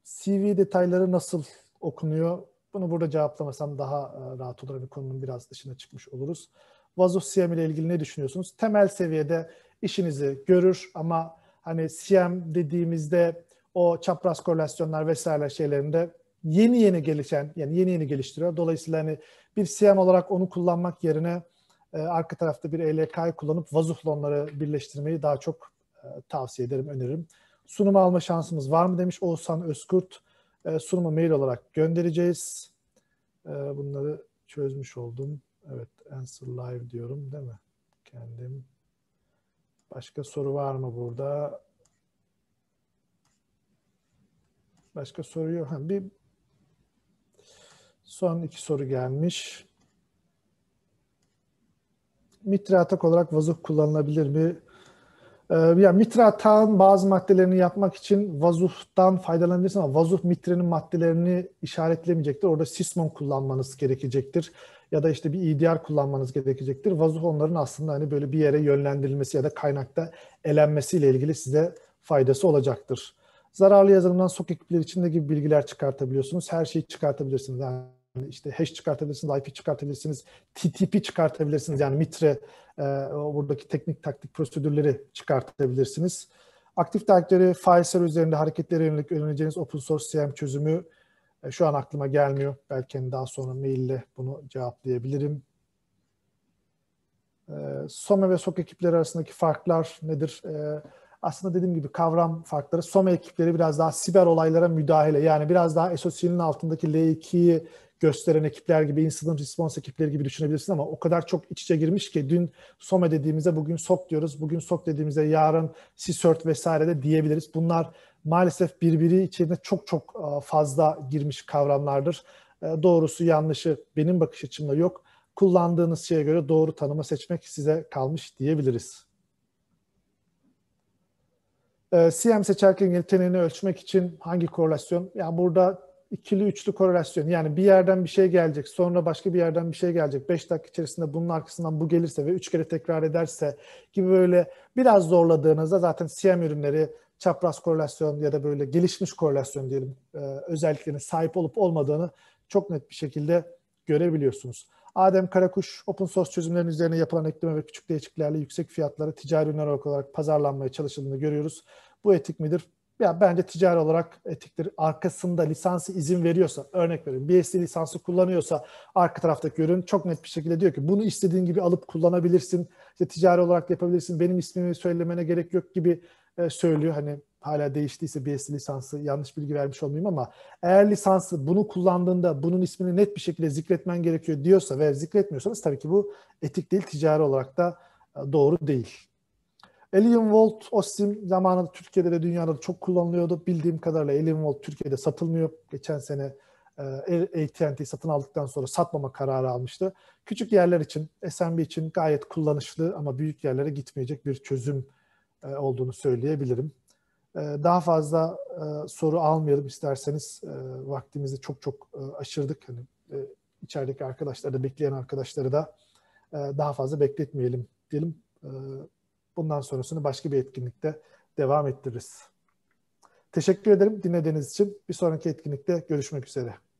CV detayları nasıl okunuyor? Bunu burada cevaplamasam daha e, rahat olur. Bir hani konunun biraz dışına çıkmış oluruz. Vazo CM ile ilgili ne düşünüyorsunuz? Temel seviyede işinizi görür ama hani CM dediğimizde o çapraz korelasyonlar vesaire şeylerinde yeni yeni gelişen yani yeni yeni geliştiriyor. Dolayısıyla hani bir CM olarak onu kullanmak yerine e, arka tarafta bir ELK'yı kullanıp vazuhla onları birleştirmeyi daha çok e, tavsiye ederim, öneririm. Sunumu alma şansımız var mı demiş Oğuzhan Özkurt. E, sunumu mail olarak göndereceğiz. E, bunları çözmüş oldum. Evet, Answer Live diyorum değil mi? Kendim. Başka soru var mı burada? Başka soru yok. Ha, bir son iki soru gelmiş. Mitra atak olarak vazuh kullanılabilir mi? Ee, yani mitra atağın bazı maddelerini yapmak için vazuhtan faydalanabilirsin ama vazuh mitrenin maddelerini işaretlemeyecektir. Orada sismon kullanmanız gerekecektir. Ya da işte bir EDR kullanmanız gerekecektir. Vazuh onların aslında hani böyle bir yere yönlendirilmesi ya da kaynakta elenmesiyle ilgili size faydası olacaktır. Zararlı yazılımdan sok ekipleri içinde gibi bilgiler çıkartabiliyorsunuz. Her şeyi çıkartabilirsiniz. Yani işte hash çıkartabilirsiniz, IP çıkartabilirsiniz, TTP çıkartabilirsiniz. Yani mitre e, buradaki teknik taktik prosedürleri çıkartabilirsiniz. Aktif direktörü failler üzerinde hareketlere yönelik önereceğiniz open source CM çözümü e, şu an aklıma gelmiyor. Belki hani daha sonra maille bunu cevaplayabilirim. E, SOME ve SOK ekipleri arasındaki farklar nedir? E, aslında dediğim gibi kavram farkları. Soma ekipleri biraz daha siber olaylara müdahale. Yani biraz daha SOC'nin altındaki L2'yi e gösteren ekipler gibi, incident response ekipleri gibi düşünebilirsin ama o kadar çok iç içe girmiş ki dün SOME dediğimizde bugün SOK diyoruz, bugün SOK dediğimizde yarın CSERT vesaire de diyebiliriz. Bunlar maalesef birbiri içinde çok çok e, fazla girmiş kavramlardır. E, doğrusu yanlışı benim bakış açımda yok. Kullandığınız şeye göre doğru tanıma seçmek size kalmış diyebiliriz. Ee, CM seçerken yeteneğini ölçmek için hangi korelasyon? Yani burada ikili üçlü korelasyon. Yani bir yerden bir şey gelecek, sonra başka bir yerden bir şey gelecek. beş dakika içerisinde bunun arkasından bu gelirse ve üç kere tekrar ederse gibi böyle biraz zorladığınızda zaten CM ürünleri çapraz korelasyon ya da böyle gelişmiş korelasyon diyelim e, özelliklerine sahip olup olmadığını çok net bir şekilde görebiliyorsunuz. Adem Karakuş open source çözümlerin üzerine yapılan ekleme ve küçük değişikliklerle yüksek fiyatlara ticari ürünler olarak pazarlanmaya çalışıldığını görüyoruz. Bu etik midir? Ya bence ticari olarak etiktir. Arkasında lisansı izin veriyorsa, örnek verin, BSD lisansı kullanıyorsa arka taraftaki ürün çok net bir şekilde diyor ki bunu istediğin gibi alıp kullanabilirsin. İşte ticari olarak yapabilirsin. Benim ismimi söylemene gerek yok gibi e, söylüyor. Hani hala değiştiyse BS lisansı yanlış bilgi vermiş olmayayım ama eğer lisansı bunu kullandığında bunun ismini net bir şekilde zikretmen gerekiyor diyorsa ve zikretmiyorsanız tabii ki bu etik değil ticari olarak da e, doğru değil. Alienvolt, OSIM zamanında Türkiye'de de dünyada da çok kullanılıyordu. Bildiğim kadarıyla Alienvolt Türkiye'de satılmıyor. Geçen sene e, AT&T satın aldıktan sonra satmama kararı almıştı. Küçük yerler için, SMB için gayet kullanışlı ama büyük yerlere gitmeyecek bir çözüm e, olduğunu söyleyebilirim. Ee, daha fazla e, soru almayalım isterseniz. Ee, vaktimizi çok çok e, aşırdık. Hani e, içerideki arkadaşları da bekleyen arkadaşları da daha fazla bekletmeyelim diyelim. Ee, bundan sonrasını başka bir etkinlikte devam ettiririz. Teşekkür ederim dinlediğiniz için. Bir sonraki etkinlikte görüşmek üzere.